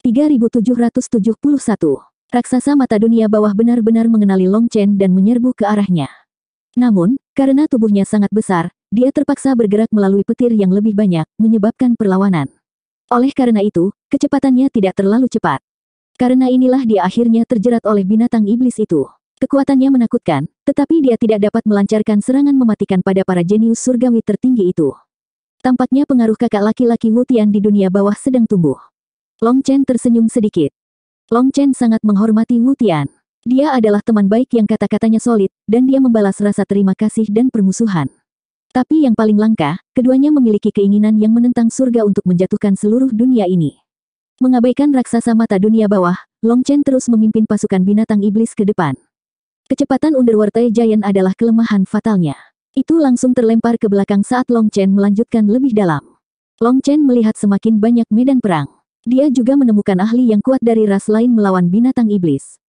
3771. Raksasa mata dunia bawah benar-benar mengenali Long Chen dan menyerbu ke arahnya. Namun, karena tubuhnya sangat besar, dia terpaksa bergerak melalui petir yang lebih banyak, menyebabkan perlawanan. Oleh karena itu, kecepatannya tidak terlalu cepat. Karena inilah dia akhirnya terjerat oleh binatang iblis itu. Kekuatannya menakutkan, tetapi dia tidak dapat melancarkan serangan mematikan pada para jenius surgawi tertinggi itu. Tampaknya pengaruh kakak laki-laki Wutian di dunia bawah sedang tumbuh. Long Chen tersenyum sedikit. Long Chen sangat menghormati Wu Tian. Dia adalah teman baik yang kata-katanya solid, dan dia membalas rasa terima kasih dan permusuhan. Tapi yang paling langka, keduanya memiliki keinginan yang menentang surga untuk menjatuhkan seluruh dunia ini. Mengabaikan raksasa mata dunia bawah, Long Chen terus memimpin pasukan binatang iblis ke depan. Kecepatan Underwater Giant adalah kelemahan fatalnya. Itu langsung terlempar ke belakang saat Long Chen melanjutkan lebih dalam. Long Chen melihat semakin banyak medan perang. Dia juga menemukan ahli yang kuat dari ras lain melawan binatang iblis.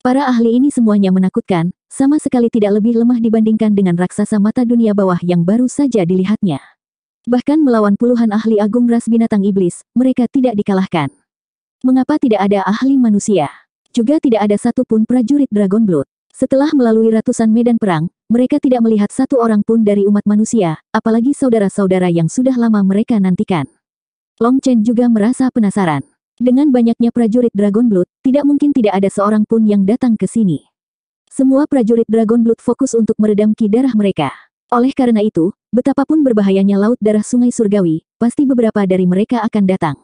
Para ahli ini semuanya menakutkan, sama sekali tidak lebih lemah dibandingkan dengan raksasa mata dunia bawah yang baru saja dilihatnya. Bahkan melawan puluhan ahli agung ras binatang iblis, mereka tidak dikalahkan. Mengapa tidak ada ahli manusia? Juga tidak ada satupun prajurit Dragon Blood. Setelah melalui ratusan medan perang, mereka tidak melihat satu orang pun dari umat manusia, apalagi saudara-saudara yang sudah lama mereka nantikan. Long Chen juga merasa penasaran. Dengan banyaknya prajurit Dragon Blood, tidak mungkin tidak ada seorang pun yang datang ke sini. Semua prajurit Dragon Blood fokus untuk meredam ki darah mereka. Oleh karena itu, betapapun berbahayanya laut darah sungai surgawi, pasti beberapa dari mereka akan datang.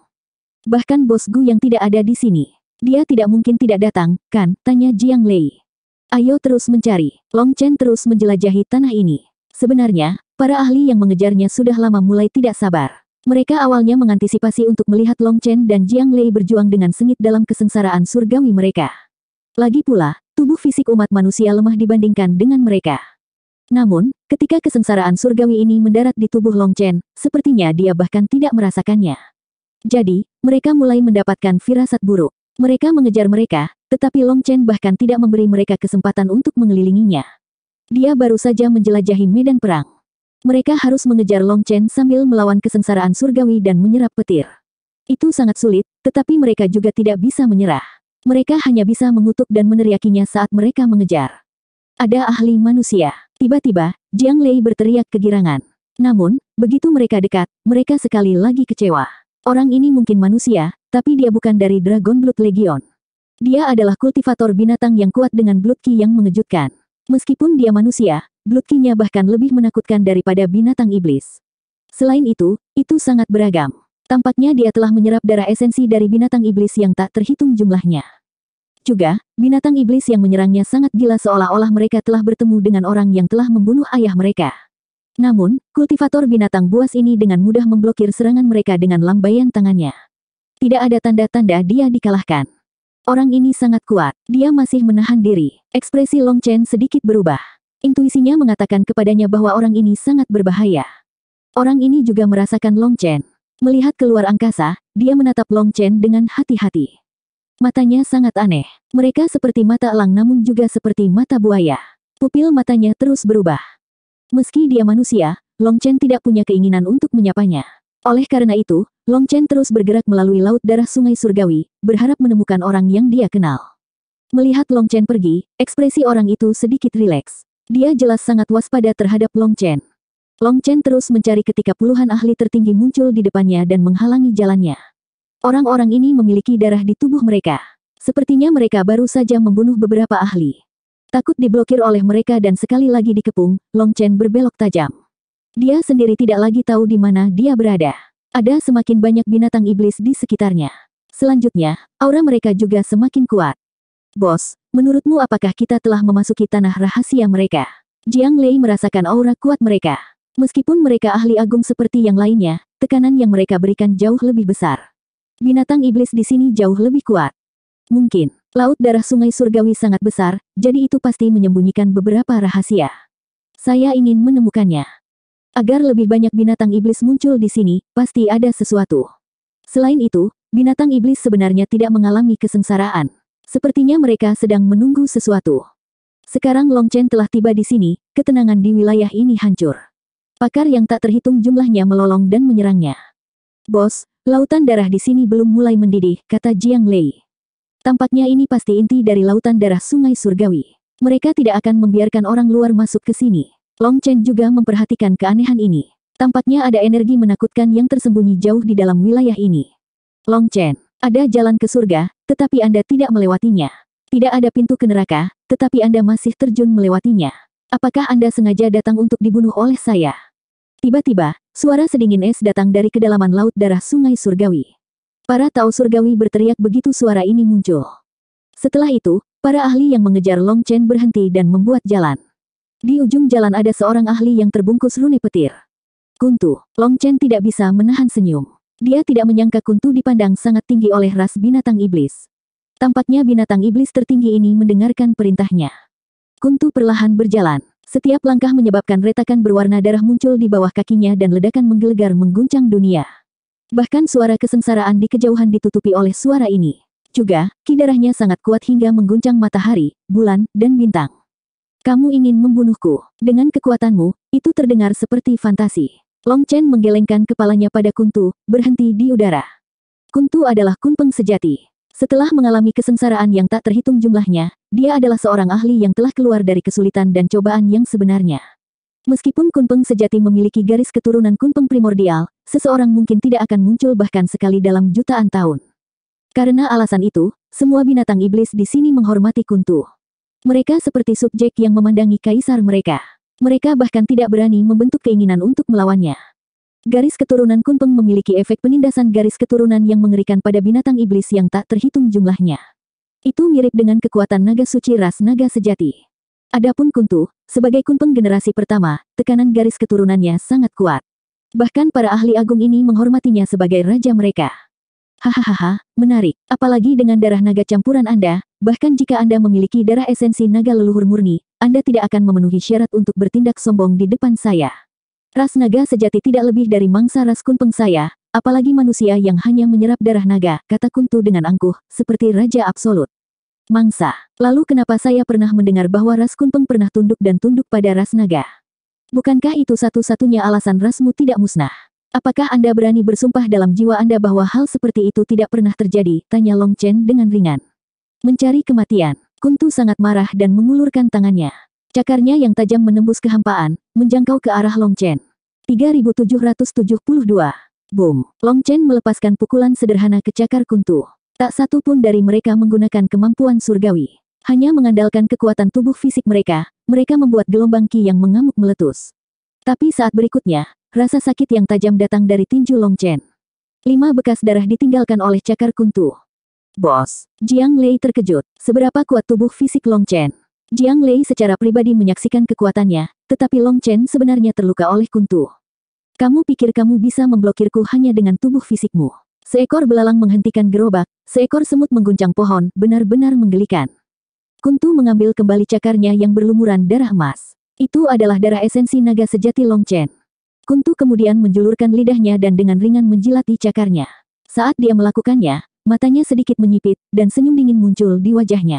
Bahkan bos Gu yang tidak ada di sini. Dia tidak mungkin tidak datang, kan? Tanya Jiang Lei. Ayo terus mencari. Long Chen terus menjelajahi tanah ini. Sebenarnya, para ahli yang mengejarnya sudah lama mulai tidak sabar. Mereka awalnya mengantisipasi untuk melihat Long Chen dan Jiang Lei berjuang dengan sengit dalam kesengsaraan surgawi mereka. Lagi pula, tubuh fisik umat manusia lemah dibandingkan dengan mereka. Namun, ketika kesengsaraan surgawi ini mendarat di tubuh Long Chen, sepertinya dia bahkan tidak merasakannya. Jadi, mereka mulai mendapatkan firasat buruk. Mereka mengejar mereka, tetapi Long Chen bahkan tidak memberi mereka kesempatan untuk mengelilinginya. Dia baru saja menjelajahi medan perang. Mereka harus mengejar Long Chen sambil melawan kesengsaraan surgawi dan menyerap petir. Itu sangat sulit, tetapi mereka juga tidak bisa menyerah. Mereka hanya bisa mengutuk dan meneriakinya saat mereka mengejar. Ada ahli manusia. Tiba-tiba, Jiang Lei berteriak kegirangan. Namun, begitu mereka dekat, mereka sekali lagi kecewa. Orang ini mungkin manusia, tapi dia bukan dari Dragon Blood Legion. Dia adalah kultivator binatang yang kuat dengan blood ki yang mengejutkan. Meskipun dia manusia, Blutkinya bahkan lebih menakutkan daripada binatang iblis. Selain itu, itu sangat beragam. Tampaknya dia telah menyerap darah esensi dari binatang iblis yang tak terhitung jumlahnya. Juga, binatang iblis yang menyerangnya sangat gila seolah-olah mereka telah bertemu dengan orang yang telah membunuh ayah mereka. Namun, kultivator binatang buas ini dengan mudah memblokir serangan mereka dengan lambaian tangannya. Tidak ada tanda-tanda dia dikalahkan. Orang ini sangat kuat, dia masih menahan diri. Ekspresi Long Chen sedikit berubah. Intuisinya mengatakan kepadanya bahwa orang ini sangat berbahaya. Orang ini juga merasakan Long Chen. Melihat keluar angkasa, dia menatap Long Chen dengan hati-hati. Matanya sangat aneh. Mereka seperti mata elang namun juga seperti mata buaya. Pupil matanya terus berubah. Meski dia manusia, Long Chen tidak punya keinginan untuk menyapanya. Oleh karena itu, Long Chen terus bergerak melalui laut darah sungai surgawi, berharap menemukan orang yang dia kenal. Melihat Long Chen pergi, ekspresi orang itu sedikit rileks. Dia jelas sangat waspada terhadap Long Chen. Long Chen terus mencari ketika puluhan ahli tertinggi muncul di depannya dan menghalangi jalannya. Orang-orang ini memiliki darah di tubuh mereka. Sepertinya mereka baru saja membunuh beberapa ahli. Takut diblokir oleh mereka dan sekali lagi dikepung, Long Chen berbelok tajam. Dia sendiri tidak lagi tahu di mana dia berada. Ada semakin banyak binatang iblis di sekitarnya. Selanjutnya, aura mereka juga semakin kuat. Bos, menurutmu apakah kita telah memasuki tanah rahasia mereka? Jiang Lei merasakan aura kuat mereka. Meskipun mereka ahli agung seperti yang lainnya, tekanan yang mereka berikan jauh lebih besar. Binatang iblis di sini jauh lebih kuat. Mungkin, laut darah sungai surgawi sangat besar, jadi itu pasti menyembunyikan beberapa rahasia. Saya ingin menemukannya. Agar lebih banyak binatang iblis muncul di sini, pasti ada sesuatu. Selain itu, binatang iblis sebenarnya tidak mengalami kesengsaraan. Sepertinya mereka sedang menunggu sesuatu. Sekarang Long Chen telah tiba di sini, ketenangan di wilayah ini hancur. Pakar yang tak terhitung jumlahnya melolong dan menyerangnya. Bos, lautan darah di sini belum mulai mendidih, kata Jiang Lei. Tampaknya ini pasti inti dari lautan darah sungai surgawi. Mereka tidak akan membiarkan orang luar masuk ke sini. Long Chen juga memperhatikan keanehan ini. Tampaknya ada energi menakutkan yang tersembunyi jauh di dalam wilayah ini. Long Chen, ada jalan ke surga, tetapi Anda tidak melewatinya. Tidak ada pintu ke neraka, tetapi Anda masih terjun melewatinya. Apakah Anda sengaja datang untuk dibunuh oleh saya? Tiba-tiba, suara sedingin es datang dari kedalaman laut darah sungai surgawi. Para tau surgawi berteriak begitu suara ini muncul. Setelah itu, para ahli yang mengejar Long Chen berhenti dan membuat jalan. Di ujung jalan ada seorang ahli yang terbungkus rune petir. Kuntu, Long Chen tidak bisa menahan senyum. Dia tidak menyangka kuntu dipandang sangat tinggi oleh ras binatang iblis. Tampaknya binatang iblis tertinggi ini mendengarkan perintahnya. Kuntu perlahan berjalan. Setiap langkah menyebabkan retakan berwarna darah muncul di bawah kakinya dan ledakan menggelegar mengguncang dunia. Bahkan suara kesengsaraan di kejauhan ditutupi oleh suara ini. Juga, darahnya sangat kuat hingga mengguncang matahari, bulan, dan bintang. Kamu ingin membunuhku. Dengan kekuatanmu, itu terdengar seperti fantasi. Long Chen menggelengkan kepalanya pada Kuntu, berhenti di udara. Kuntu adalah kunpeng sejati. Setelah mengalami kesengsaraan yang tak terhitung jumlahnya, dia adalah seorang ahli yang telah keluar dari kesulitan dan cobaan yang sebenarnya. Meskipun kunpeng sejati memiliki garis keturunan kunpeng primordial, seseorang mungkin tidak akan muncul bahkan sekali dalam jutaan tahun. Karena alasan itu, semua binatang iblis di sini menghormati kuntu. Mereka seperti subjek yang memandangi kaisar mereka. Mereka bahkan tidak berani membentuk keinginan untuk melawannya. Garis keturunan Kunpeng memiliki efek penindasan garis keturunan yang mengerikan pada binatang iblis yang tak terhitung jumlahnya. Itu mirip dengan kekuatan naga suci ras naga sejati. Adapun Kuntu, sebagai Kunpeng generasi pertama, tekanan garis keturunannya sangat kuat. Bahkan para ahli agung ini menghormatinya sebagai raja mereka. Hahaha, menarik. Apalagi dengan darah naga campuran Anda, bahkan jika Anda memiliki darah esensi naga leluhur murni, anda tidak akan memenuhi syarat untuk bertindak sombong di depan saya. Ras naga sejati tidak lebih dari mangsa ras kunpeng saya, apalagi manusia yang hanya menyerap darah naga, kata Kuntu dengan angkuh, seperti raja absolut. Mangsa. Lalu kenapa saya pernah mendengar bahwa ras kunpeng pernah tunduk dan tunduk pada ras naga? Bukankah itu satu-satunya alasan rasmu tidak musnah? Apakah Anda berani bersumpah dalam jiwa Anda bahwa hal seperti itu tidak pernah terjadi? Tanya Long Chen dengan ringan. Mencari kematian. Kuntu sangat marah dan mengulurkan tangannya. Cakarnya yang tajam menembus kehampaan, menjangkau ke arah Long Chen. 3772. Boom. Long Chen melepaskan pukulan sederhana ke cakar Kuntu. Tak satu pun dari mereka menggunakan kemampuan surgawi. Hanya mengandalkan kekuatan tubuh fisik mereka, mereka membuat gelombang ki yang mengamuk meletus. Tapi saat berikutnya, rasa sakit yang tajam datang dari tinju Long Chen. Lima bekas darah ditinggalkan oleh cakar Kuntu. Bos, Jiang Lei terkejut. Seberapa kuat tubuh fisik Long Chen? Jiang Lei secara pribadi menyaksikan kekuatannya, tetapi Long Chen sebenarnya terluka oleh kuntu. Kamu pikir kamu bisa memblokirku hanya dengan tubuh fisikmu? Seekor belalang menghentikan gerobak, seekor semut mengguncang pohon, benar-benar menggelikan. Kuntu mengambil kembali cakarnya yang berlumuran darah emas. Itu adalah darah esensi naga sejati Long Chen. Kuntu kemudian menjulurkan lidahnya dan dengan ringan menjilati cakarnya. Saat dia melakukannya, matanya sedikit menyipit, dan senyum dingin muncul di wajahnya.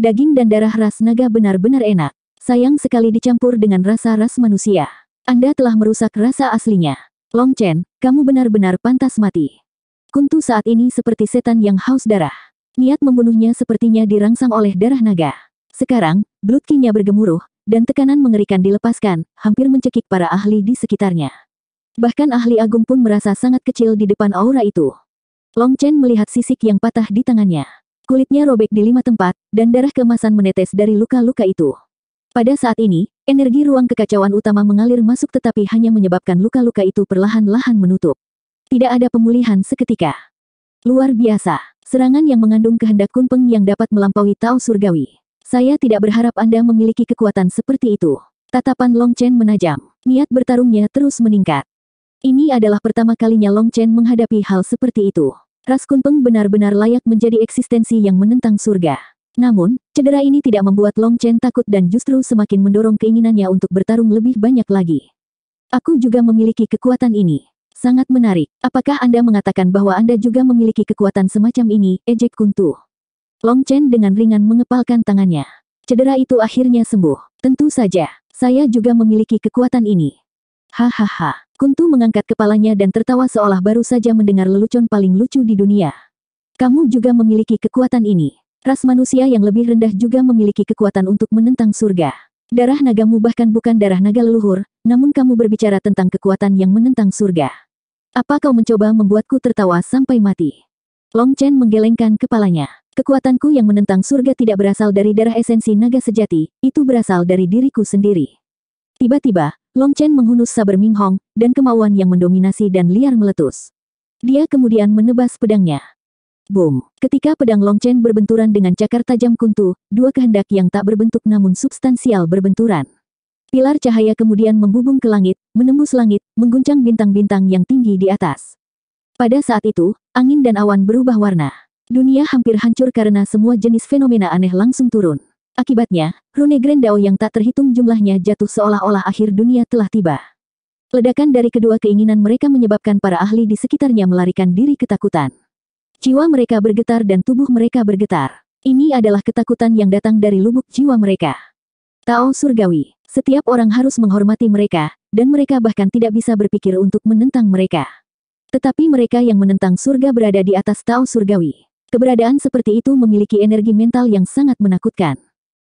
Daging dan darah ras naga benar-benar enak. Sayang sekali dicampur dengan rasa ras manusia. Anda telah merusak rasa aslinya. Long Chen, kamu benar-benar pantas mati. Kuntu saat ini seperti setan yang haus darah. Niat membunuhnya sepertinya dirangsang oleh darah naga. Sekarang, blood king bergemuruh, dan tekanan mengerikan dilepaskan, hampir mencekik para ahli di sekitarnya. Bahkan ahli agung pun merasa sangat kecil di depan aura itu. Long Chen melihat sisik yang patah di tangannya. Kulitnya robek di lima tempat, dan darah kemasan menetes dari luka-luka itu. Pada saat ini, energi ruang kekacauan utama mengalir masuk tetapi hanya menyebabkan luka-luka itu perlahan-lahan menutup. Tidak ada pemulihan seketika. Luar biasa, serangan yang mengandung kehendak kunpeng yang dapat melampaui Tao Surgawi. Saya tidak berharap Anda memiliki kekuatan seperti itu. Tatapan Long Chen menajam. Niat bertarungnya terus meningkat. Ini adalah pertama kalinya Long Chen menghadapi hal seperti itu. Ras Peng benar-benar layak menjadi eksistensi yang menentang surga. Namun, cedera ini tidak membuat Long Chen takut dan justru semakin mendorong keinginannya untuk bertarung lebih banyak lagi. Aku juga memiliki kekuatan ini. Sangat menarik. Apakah Anda mengatakan bahwa Anda juga memiliki kekuatan semacam ini, ejek kuntu? Long Chen dengan ringan mengepalkan tangannya. Cedera itu akhirnya sembuh. Tentu saja, saya juga memiliki kekuatan ini. Hahaha. Kuntu mengangkat kepalanya dan tertawa seolah baru saja mendengar lelucon paling lucu di dunia. Kamu juga memiliki kekuatan ini. Ras manusia yang lebih rendah juga memiliki kekuatan untuk menentang surga. Darah nagamu bahkan bukan darah naga leluhur, namun kamu berbicara tentang kekuatan yang menentang surga. Apa kau mencoba membuatku tertawa sampai mati? Long Chen menggelengkan kepalanya. Kekuatanku yang menentang surga tidak berasal dari darah esensi naga sejati, itu berasal dari diriku sendiri. Tiba-tiba, Long Chen menghunus saber Ming Hong, dan kemauan yang mendominasi dan liar meletus. Dia kemudian menebas pedangnya. Boom! Ketika pedang Long Chen berbenturan dengan cakar tajam kuntu, dua kehendak yang tak berbentuk namun substansial berbenturan. Pilar cahaya kemudian membubung ke langit, menembus langit, mengguncang bintang-bintang yang tinggi di atas. Pada saat itu, angin dan awan berubah warna. Dunia hampir hancur karena semua jenis fenomena aneh langsung turun. Akibatnya, rune Grendao yang tak terhitung jumlahnya jatuh seolah-olah akhir dunia telah tiba. Ledakan dari kedua keinginan mereka menyebabkan para ahli di sekitarnya melarikan diri ketakutan. Jiwa mereka bergetar dan tubuh mereka bergetar. Ini adalah ketakutan yang datang dari lubuk jiwa mereka. Tao surgawi, setiap orang harus menghormati mereka, dan mereka bahkan tidak bisa berpikir untuk menentang mereka. Tetapi mereka yang menentang surga berada di atas Tao surgawi. Keberadaan seperti itu memiliki energi mental yang sangat menakutkan.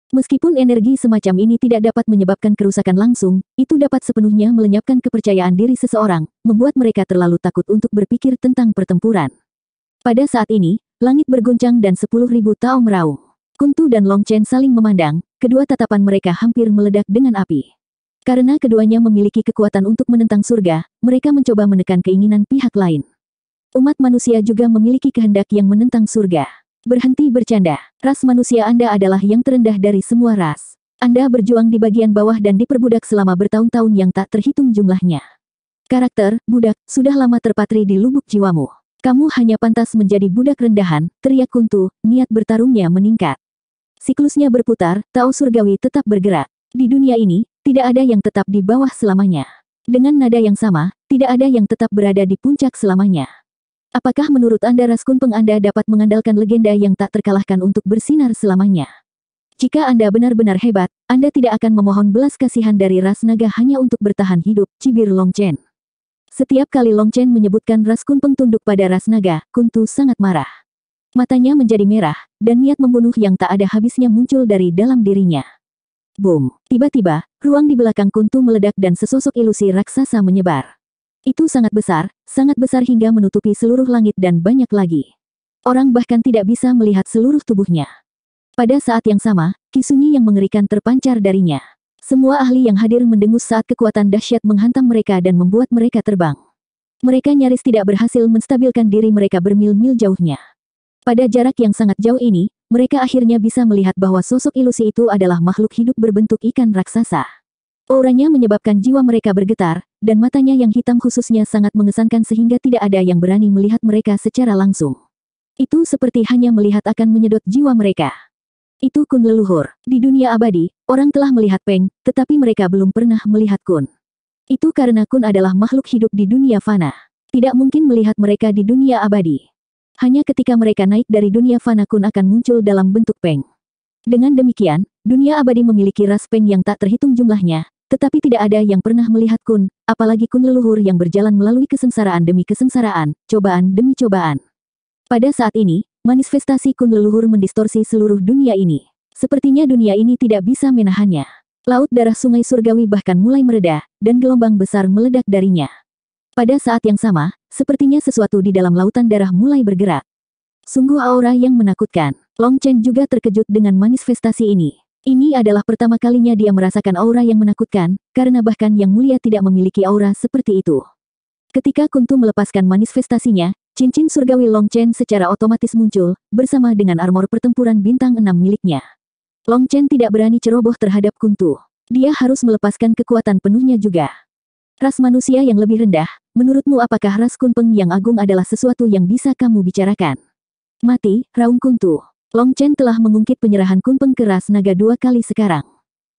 Meskipun energi semacam ini tidak dapat menyebabkan kerusakan langsung, itu dapat sepenuhnya melenyapkan kepercayaan diri seseorang, membuat mereka terlalu takut untuk berpikir tentang pertempuran. Pada saat ini, langit berguncang dan sepuluh ribu tao meraung. Kuntu dan Long Chen saling memandang, kedua tatapan mereka hampir meledak dengan api. Karena keduanya memiliki kekuatan untuk menentang surga, mereka mencoba menekan keinginan pihak lain. Umat manusia juga memiliki kehendak yang menentang surga. Berhenti bercanda. Ras manusia Anda adalah yang terendah dari semua ras. Anda berjuang di bagian bawah dan diperbudak selama bertahun-tahun yang tak terhitung jumlahnya. Karakter, budak, sudah lama terpatri di lubuk jiwamu. Kamu hanya pantas menjadi budak rendahan, teriak kuntu, niat bertarungnya meningkat. Siklusnya berputar, tau surgawi tetap bergerak. Di dunia ini, tidak ada yang tetap di bawah selamanya. Dengan nada yang sama, tidak ada yang tetap berada di puncak selamanya. Apakah menurut Anda Ras Kunpeng Anda dapat mengandalkan legenda yang tak terkalahkan untuk bersinar selamanya? Jika Anda benar-benar hebat, Anda tidak akan memohon belas kasihan dari ras naga hanya untuk bertahan hidup, cibir Long Chen. Setiap kali Long Chen menyebutkan ras Kunpeng tunduk pada ras naga, Kuntu sangat marah. Matanya menjadi merah, dan niat membunuh yang tak ada habisnya muncul dari dalam dirinya. Boom! Tiba-tiba, ruang di belakang Kuntu meledak dan sesosok ilusi raksasa menyebar. Itu sangat besar, sangat besar hingga menutupi seluruh langit dan banyak lagi. Orang bahkan tidak bisa melihat seluruh tubuhnya. Pada saat yang sama, kisunyi yang mengerikan terpancar darinya. Semua ahli yang hadir mendengus saat kekuatan dahsyat menghantam mereka dan membuat mereka terbang. Mereka nyaris tidak berhasil menstabilkan diri mereka bermil-mil jauhnya. Pada jarak yang sangat jauh ini, mereka akhirnya bisa melihat bahwa sosok ilusi itu adalah makhluk hidup berbentuk ikan raksasa. Auranya menyebabkan jiwa mereka bergetar, dan matanya yang hitam khususnya sangat mengesankan sehingga tidak ada yang berani melihat mereka secara langsung. Itu seperti hanya melihat akan menyedot jiwa mereka. Itu kun leluhur. Di dunia abadi, orang telah melihat Peng, tetapi mereka belum pernah melihat kun. Itu karena kun adalah makhluk hidup di dunia fana. Tidak mungkin melihat mereka di dunia abadi. Hanya ketika mereka naik dari dunia fana kun akan muncul dalam bentuk Peng. Dengan demikian, dunia abadi memiliki ras Peng yang tak terhitung jumlahnya, tetapi tidak ada yang pernah melihat kun, apalagi kun leluhur yang berjalan melalui kesengsaraan demi kesengsaraan, cobaan demi cobaan. Pada saat ini, manifestasi kun leluhur mendistorsi seluruh dunia ini. Sepertinya dunia ini tidak bisa menahannya. Laut darah sungai surgawi bahkan mulai mereda, dan gelombang besar meledak darinya. Pada saat yang sama, sepertinya sesuatu di dalam lautan darah mulai bergerak. Sungguh aura yang menakutkan. Long Chen juga terkejut dengan manifestasi ini. Ini adalah pertama kalinya dia merasakan aura yang menakutkan, karena bahkan Yang Mulia tidak memiliki aura seperti itu. Ketika Kuntu melepaskan manifestasinya, cincin surgawi Long Chen secara otomatis muncul, bersama dengan armor pertempuran bintang enam miliknya. Long Chen tidak berani ceroboh terhadap Kuntu. Dia harus melepaskan kekuatan penuhnya juga. Ras manusia yang lebih rendah, menurutmu apakah ras Kunpeng yang agung adalah sesuatu yang bisa kamu bicarakan? Mati, Raung Kuntu. Long Chen telah mengungkit penyerahan kunpeng ke ras naga dua kali sekarang.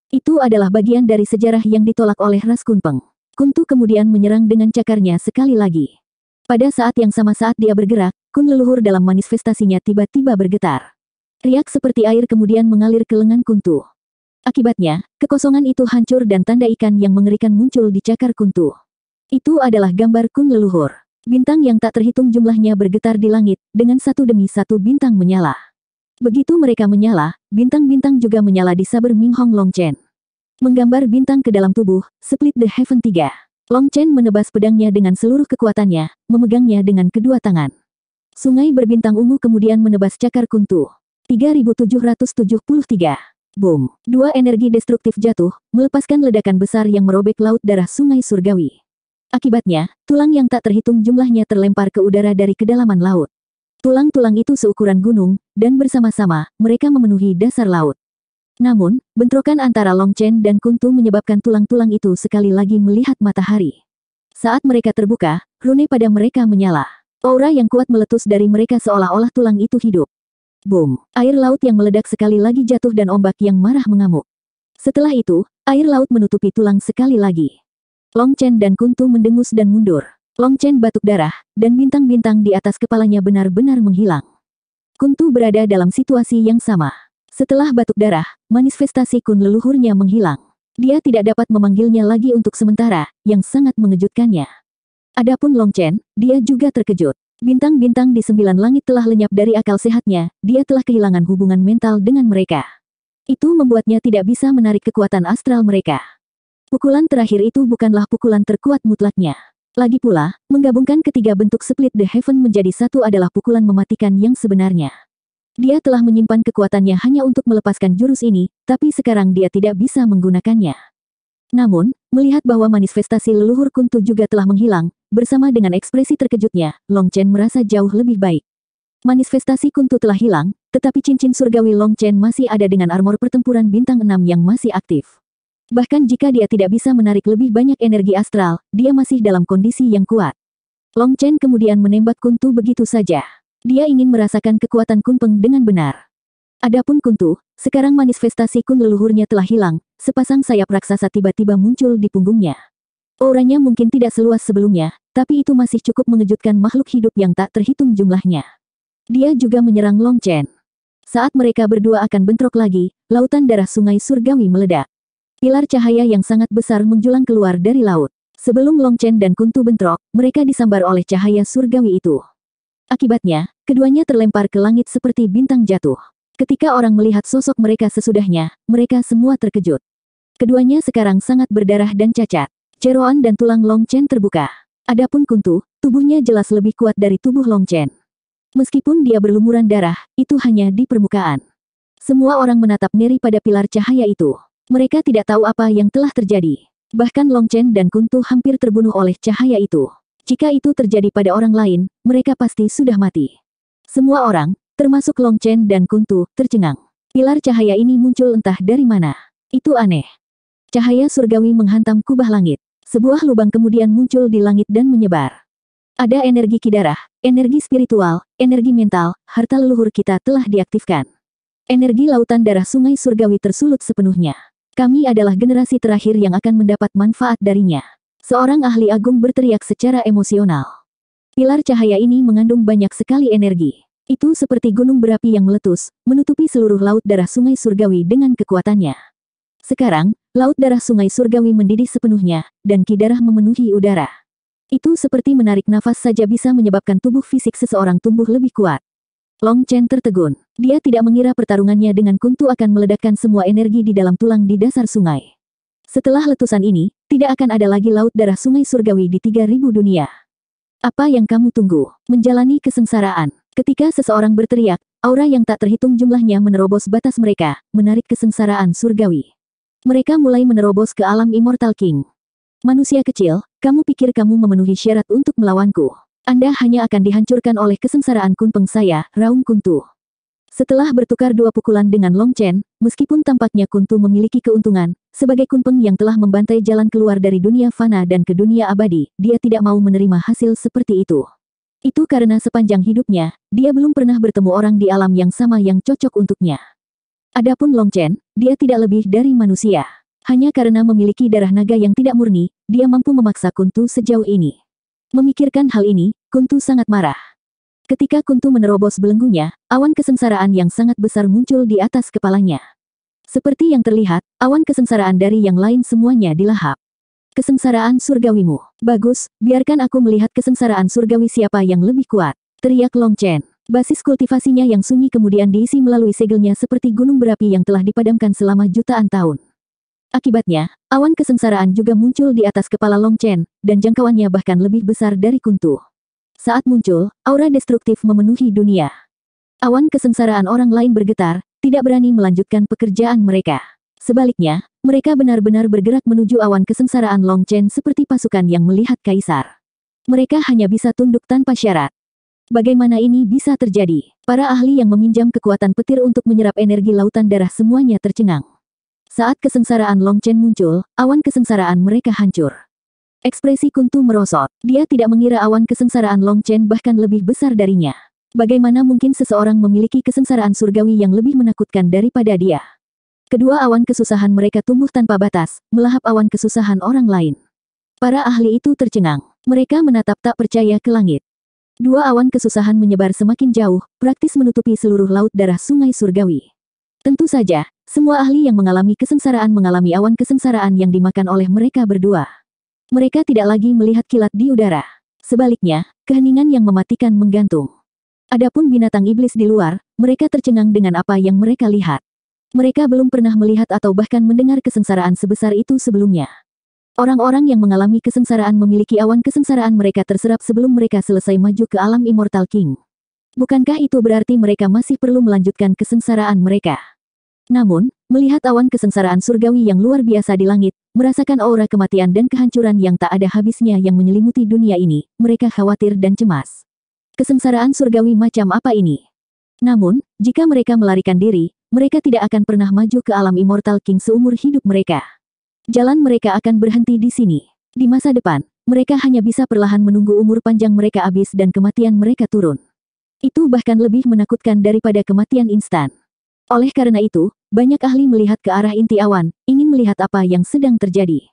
Itu adalah bagian dari sejarah yang ditolak oleh ras kunpeng. Kuntu kemudian menyerang dengan cakarnya sekali lagi. Pada saat yang sama saat dia bergerak, kun leluhur dalam manifestasinya tiba-tiba bergetar. Riak seperti air kemudian mengalir ke lengan kuntu. Akibatnya, kekosongan itu hancur dan tanda ikan yang mengerikan muncul di cakar kuntu. Itu adalah gambar kun leluhur. Bintang yang tak terhitung jumlahnya bergetar di langit, dengan satu demi satu bintang menyala. Begitu mereka menyala, bintang-bintang juga menyala di saber Ming Hong Long Chen. Menggambar bintang ke dalam tubuh, Split the Heaven 3. Long Chen menebas pedangnya dengan seluruh kekuatannya, memegangnya dengan kedua tangan. Sungai berbintang ungu kemudian menebas cakar kuntu. 3773. Boom. Dua energi destruktif jatuh, melepaskan ledakan besar yang merobek laut darah sungai surgawi. Akibatnya, tulang yang tak terhitung jumlahnya terlempar ke udara dari kedalaman laut. Tulang-tulang itu seukuran gunung, dan bersama-sama, mereka memenuhi dasar laut. Namun, bentrokan antara Long Chen dan Kuntu menyebabkan tulang-tulang itu sekali lagi melihat matahari. Saat mereka terbuka, rune pada mereka menyala. Aura yang kuat meletus dari mereka seolah-olah tulang itu hidup. Boom! Air laut yang meledak sekali lagi jatuh dan ombak yang marah mengamuk. Setelah itu, air laut menutupi tulang sekali lagi. Long Chen dan Kuntu mendengus dan mundur. Long Chen batuk darah, dan bintang-bintang di atas kepalanya benar-benar menghilang. Kuntu berada dalam situasi yang sama. Setelah batuk darah, manifestasi kun leluhurnya menghilang. Dia tidak dapat memanggilnya lagi untuk sementara, yang sangat mengejutkannya. Adapun Long Chen, dia juga terkejut. Bintang-bintang di sembilan langit telah lenyap dari akal sehatnya, dia telah kehilangan hubungan mental dengan mereka. Itu membuatnya tidak bisa menarik kekuatan astral mereka. Pukulan terakhir itu bukanlah pukulan terkuat mutlaknya. Lagi pula, menggabungkan ketiga bentuk split the heaven menjadi satu adalah pukulan mematikan yang sebenarnya. Dia telah menyimpan kekuatannya hanya untuk melepaskan jurus ini, tapi sekarang dia tidak bisa menggunakannya. Namun, melihat bahwa manifestasi leluhur kuntu juga telah menghilang, bersama dengan ekspresi terkejutnya, Long Chen merasa jauh lebih baik. Manifestasi kuntu telah hilang, tetapi cincin surgawi Long Chen masih ada dengan armor pertempuran bintang 6 yang masih aktif. Bahkan jika dia tidak bisa menarik lebih banyak energi astral, dia masih dalam kondisi yang kuat. Long Chen kemudian menembak Kuntu begitu saja. Dia ingin merasakan kekuatan Kunpeng dengan benar. Adapun Kuntu, sekarang manifestasi kun leluhurnya telah hilang, sepasang sayap raksasa tiba-tiba muncul di punggungnya. Auranya mungkin tidak seluas sebelumnya, tapi itu masih cukup mengejutkan makhluk hidup yang tak terhitung jumlahnya. Dia juga menyerang Long Chen. Saat mereka berdua akan bentrok lagi, lautan darah sungai surgawi meledak. Pilar cahaya yang sangat besar menjulang keluar dari laut. Sebelum Long Chen dan Kuntu bentrok, mereka disambar oleh cahaya surgawi itu. Akibatnya, keduanya terlempar ke langit seperti bintang jatuh. Ketika orang melihat sosok mereka sesudahnya, mereka semua terkejut. Keduanya sekarang sangat berdarah dan cacat. Ceroan dan tulang Long Chen terbuka. Adapun Kuntu, tubuhnya jelas lebih kuat dari tubuh Long Chen. Meskipun dia berlumuran darah, itu hanya di permukaan. Semua orang menatap Neri pada pilar cahaya itu. Mereka tidak tahu apa yang telah terjadi. Bahkan Long Chen dan Kuntu hampir terbunuh oleh cahaya itu. Jika itu terjadi pada orang lain, mereka pasti sudah mati. Semua orang, termasuk Long Chen dan Kuntu, tercengang. Pilar cahaya ini muncul entah dari mana. Itu aneh. Cahaya surgawi menghantam kubah langit. Sebuah lubang kemudian muncul di langit dan menyebar. Ada energi kidarah, energi spiritual, energi mental, harta leluhur kita telah diaktifkan. Energi lautan darah sungai surgawi tersulut sepenuhnya. Kami adalah generasi terakhir yang akan mendapat manfaat darinya. Seorang ahli agung berteriak secara emosional. Pilar cahaya ini mengandung banyak sekali energi. Itu seperti gunung berapi yang meletus, menutupi seluruh laut darah sungai surgawi dengan kekuatannya. Sekarang, laut darah sungai surgawi mendidih sepenuhnya, dan ki darah memenuhi udara. Itu seperti menarik nafas saja bisa menyebabkan tubuh fisik seseorang tumbuh lebih kuat. Long Chen tertegun. Dia tidak mengira pertarungannya dengan Kuntu akan meledakkan semua energi di dalam tulang di dasar sungai. Setelah letusan ini, tidak akan ada lagi laut darah sungai surgawi di 3000 dunia. Apa yang kamu tunggu? Menjalani kesengsaraan. Ketika seseorang berteriak, aura yang tak terhitung jumlahnya menerobos batas mereka, menarik kesengsaraan surgawi. Mereka mulai menerobos ke alam Immortal King. Manusia kecil, kamu pikir kamu memenuhi syarat untuk melawanku. Anda hanya akan dihancurkan oleh kesengsaraan kunpeng saya, Raung Kuntu. Setelah bertukar dua pukulan dengan Long Chen, meskipun tampaknya Kuntu memiliki keuntungan, sebagai kunpeng yang telah membantai jalan keluar dari dunia fana dan ke dunia abadi, dia tidak mau menerima hasil seperti itu. Itu karena sepanjang hidupnya, dia belum pernah bertemu orang di alam yang sama yang cocok untuknya. Adapun Long Chen, dia tidak lebih dari manusia. Hanya karena memiliki darah naga yang tidak murni, dia mampu memaksa Kuntu sejauh ini. Memikirkan hal ini, Kuntu sangat marah. Ketika Kuntu menerobos belenggunya, awan kesengsaraan yang sangat besar muncul di atas kepalanya. Seperti yang terlihat, awan kesengsaraan dari yang lain semuanya dilahap. Kesengsaraan surgawimu. Bagus, biarkan aku melihat kesengsaraan surgawi siapa yang lebih kuat. Teriak Long Chen. Basis kultivasinya yang sunyi kemudian diisi melalui segelnya seperti gunung berapi yang telah dipadamkan selama jutaan tahun. Akibatnya, awan kesengsaraan juga muncul di atas kepala Long Chen, dan jangkauannya bahkan lebih besar dari kuntu. Saat muncul, aura destruktif memenuhi dunia. Awan kesengsaraan orang lain bergetar, tidak berani melanjutkan pekerjaan mereka. Sebaliknya, mereka benar-benar bergerak menuju awan kesengsaraan Long Chen seperti pasukan yang melihat kaisar. Mereka hanya bisa tunduk tanpa syarat. Bagaimana ini bisa terjadi? Para ahli yang meminjam kekuatan petir untuk menyerap energi lautan darah semuanya tercengang. Saat kesengsaraan Long Chen muncul, awan kesengsaraan mereka hancur. Ekspresi Kuntu merosot. Dia tidak mengira awan kesengsaraan Long Chen bahkan lebih besar darinya. Bagaimana mungkin seseorang memiliki kesengsaraan surgawi yang lebih menakutkan daripada dia? Kedua awan kesusahan mereka tumbuh tanpa batas, melahap awan kesusahan orang lain. Para ahli itu tercengang. Mereka menatap tak percaya ke langit. Dua awan kesusahan menyebar semakin jauh, praktis menutupi seluruh laut darah sungai surgawi. Tentu saja, semua ahli yang mengalami kesengsaraan mengalami awan kesengsaraan yang dimakan oleh mereka berdua. Mereka tidak lagi melihat kilat di udara. Sebaliknya, keheningan yang mematikan menggantung. Adapun binatang iblis di luar, mereka tercengang dengan apa yang mereka lihat. Mereka belum pernah melihat atau bahkan mendengar kesengsaraan sebesar itu sebelumnya. Orang-orang yang mengalami kesengsaraan memiliki awan kesengsaraan mereka terserap sebelum mereka selesai maju ke alam Immortal King. Bukankah itu berarti mereka masih perlu melanjutkan kesengsaraan mereka? Namun, melihat awan kesengsaraan surgawi yang luar biasa di langit, merasakan aura kematian dan kehancuran yang tak ada habisnya yang menyelimuti dunia ini, mereka khawatir dan cemas. Kesengsaraan surgawi macam apa ini? Namun, jika mereka melarikan diri, mereka tidak akan pernah maju ke alam Immortal King seumur hidup mereka. Jalan mereka akan berhenti di sini. Di masa depan, mereka hanya bisa perlahan menunggu umur panjang mereka habis dan kematian mereka turun. Itu bahkan lebih menakutkan daripada kematian instan. Oleh karena itu, banyak ahli melihat ke arah inti awan, ingin melihat apa yang sedang terjadi.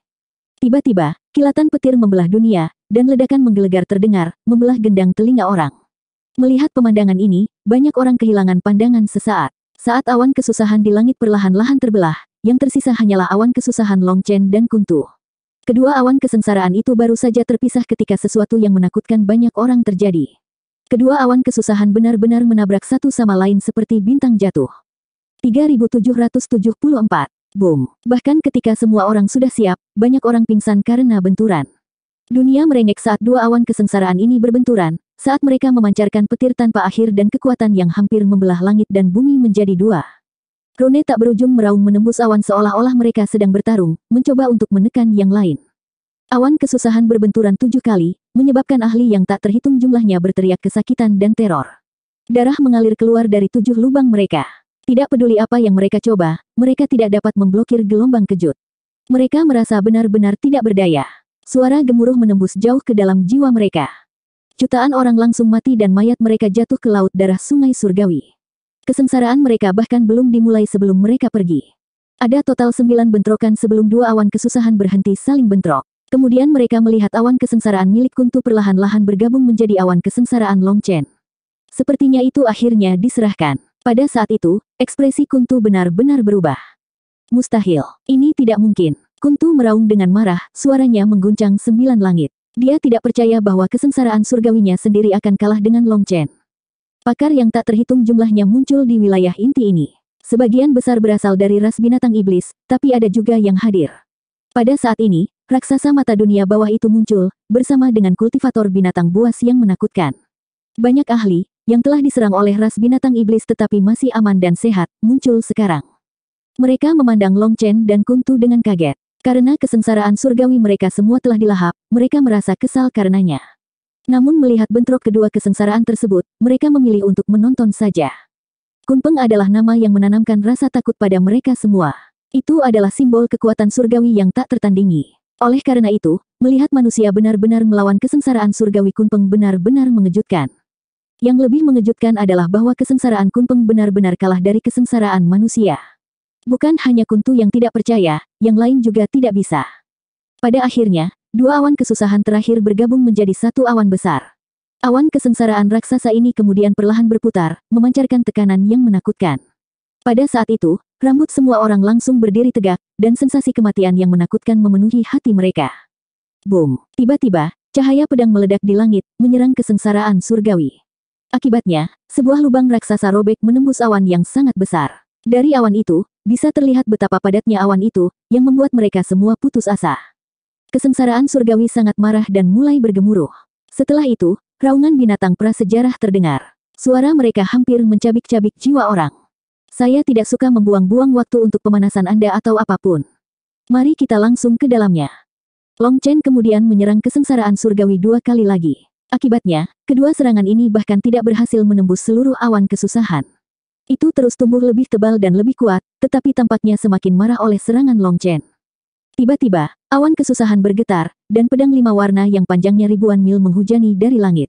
Tiba-tiba, kilatan petir membelah dunia, dan ledakan menggelegar terdengar, membelah gendang telinga orang. Melihat pemandangan ini, banyak orang kehilangan pandangan sesaat. Saat awan kesusahan di langit perlahan-lahan terbelah, yang tersisa hanyalah awan kesusahan Long Chen dan Kuntu. Kedua awan kesengsaraan itu baru saja terpisah ketika sesuatu yang menakutkan banyak orang terjadi. Kedua awan kesusahan benar-benar menabrak satu sama lain seperti bintang jatuh. 3774. Boom. Bahkan ketika semua orang sudah siap, banyak orang pingsan karena benturan. Dunia merengek saat dua awan kesengsaraan ini berbenturan, saat mereka memancarkan petir tanpa akhir dan kekuatan yang hampir membelah langit dan bumi menjadi dua. Rone tak berujung meraung menembus awan seolah-olah mereka sedang bertarung, mencoba untuk menekan yang lain. Awan kesusahan berbenturan tujuh kali, menyebabkan ahli yang tak terhitung jumlahnya berteriak kesakitan dan teror. Darah mengalir keluar dari tujuh lubang mereka. Tidak peduli apa yang mereka coba, mereka tidak dapat memblokir gelombang kejut. Mereka merasa benar-benar tidak berdaya. Suara gemuruh menembus jauh ke dalam jiwa mereka. Jutaan orang langsung mati dan mayat mereka jatuh ke laut darah sungai surgawi. Kesengsaraan mereka bahkan belum dimulai sebelum mereka pergi. Ada total sembilan bentrokan sebelum dua awan kesusahan berhenti saling bentrok. Kemudian mereka melihat awan kesengsaraan milik Kuntu perlahan-lahan bergabung menjadi awan kesengsaraan Long Chen. Sepertinya itu akhirnya diserahkan. Pada saat itu, ekspresi Kuntu benar-benar berubah. Mustahil, ini tidak mungkin. Kuntu meraung dengan marah, suaranya mengguncang sembilan langit. Dia tidak percaya bahwa kesengsaraan surgawinya sendiri akan kalah dengan Long Chen. Pakar yang tak terhitung jumlahnya muncul di wilayah inti ini. Sebagian besar berasal dari ras binatang iblis, tapi ada juga yang hadir. Pada saat ini, raksasa mata dunia bawah itu muncul, bersama dengan kultivator binatang buas yang menakutkan. Banyak ahli, yang telah diserang oleh ras binatang iblis tetapi masih aman dan sehat, muncul sekarang. Mereka memandang Long Chen dan Kuntu dengan kaget. Karena kesengsaraan surgawi mereka semua telah dilahap, mereka merasa kesal karenanya. Namun melihat bentrok kedua kesengsaraan tersebut, mereka memilih untuk menonton saja. Kunpeng adalah nama yang menanamkan rasa takut pada mereka semua. Itu adalah simbol kekuatan surgawi yang tak tertandingi. Oleh karena itu, melihat manusia benar-benar melawan kesengsaraan surgawi Kunpeng benar-benar mengejutkan. Yang lebih mengejutkan adalah bahwa kesengsaraan Kunpeng benar-benar kalah dari kesengsaraan manusia. Bukan hanya Kuntu yang tidak percaya, yang lain juga tidak bisa. Pada akhirnya, dua awan kesusahan terakhir bergabung menjadi satu awan besar. Awan kesengsaraan raksasa ini kemudian perlahan berputar, memancarkan tekanan yang menakutkan. Pada saat itu, Rambut semua orang langsung berdiri tegak, dan sensasi kematian yang menakutkan memenuhi hati mereka. Boom! Tiba-tiba, cahaya pedang meledak di langit, menyerang kesengsaraan surgawi. Akibatnya, sebuah lubang raksasa robek menembus awan yang sangat besar. Dari awan itu, bisa terlihat betapa padatnya awan itu, yang membuat mereka semua putus asa. Kesengsaraan surgawi sangat marah dan mulai bergemuruh. Setelah itu, raungan binatang prasejarah terdengar. Suara mereka hampir mencabik-cabik jiwa orang. Saya tidak suka membuang-buang waktu untuk pemanasan Anda atau apapun. Mari kita langsung ke dalamnya. Long Chen kemudian menyerang kesengsaraan surgawi dua kali lagi. Akibatnya, kedua serangan ini bahkan tidak berhasil menembus seluruh awan kesusahan. Itu terus tumbuh lebih tebal dan lebih kuat, tetapi tampaknya semakin marah oleh serangan Long Chen. Tiba-tiba, awan kesusahan bergetar, dan pedang lima warna yang panjangnya ribuan mil menghujani dari langit.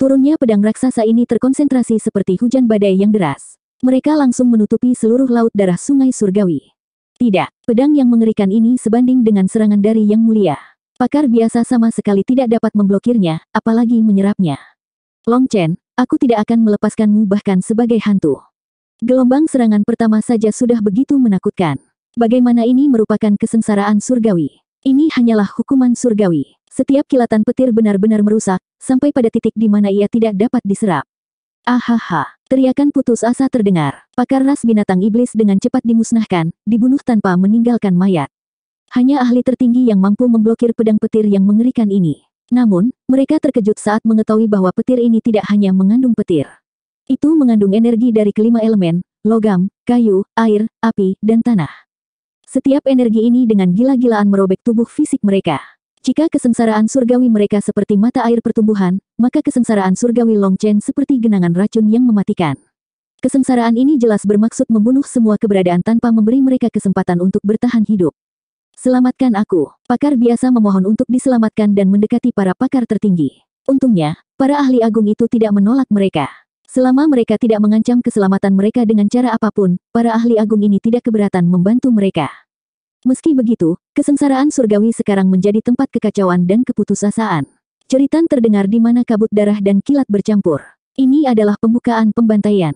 Turunnya pedang raksasa ini terkonsentrasi seperti hujan badai yang deras mereka langsung menutupi seluruh laut darah sungai surgawi. Tidak, pedang yang mengerikan ini sebanding dengan serangan dari Yang Mulia. Pakar biasa sama sekali tidak dapat memblokirnya, apalagi menyerapnya. Long Chen, aku tidak akan melepaskanmu bahkan sebagai hantu. Gelombang serangan pertama saja sudah begitu menakutkan. Bagaimana ini merupakan kesengsaraan surgawi. Ini hanyalah hukuman surgawi. Setiap kilatan petir benar-benar merusak, sampai pada titik di mana ia tidak dapat diserap. Ahaha, teriakan putus asa terdengar. Pakar ras binatang iblis dengan cepat dimusnahkan, dibunuh tanpa meninggalkan mayat. Hanya ahli tertinggi yang mampu memblokir pedang petir yang mengerikan ini. Namun, mereka terkejut saat mengetahui bahwa petir ini tidak hanya mengandung petir. Itu mengandung energi dari kelima elemen, logam, kayu, air, api, dan tanah. Setiap energi ini dengan gila-gilaan merobek tubuh fisik mereka. Jika kesengsaraan surgawi mereka seperti mata air pertumbuhan, maka kesengsaraan surgawi Long Chen seperti genangan racun yang mematikan. Kesengsaraan ini jelas bermaksud membunuh semua keberadaan tanpa memberi mereka kesempatan untuk bertahan hidup. Selamatkan aku. Pakar biasa memohon untuk diselamatkan dan mendekati para pakar tertinggi. Untungnya, para ahli agung itu tidak menolak mereka. Selama mereka tidak mengancam keselamatan mereka dengan cara apapun, para ahli agung ini tidak keberatan membantu mereka. Meski begitu, kesengsaraan surgawi sekarang menjadi tempat kekacauan dan keputusasaan. Ceritan terdengar di mana kabut darah dan kilat bercampur. Ini adalah pembukaan pembantaian.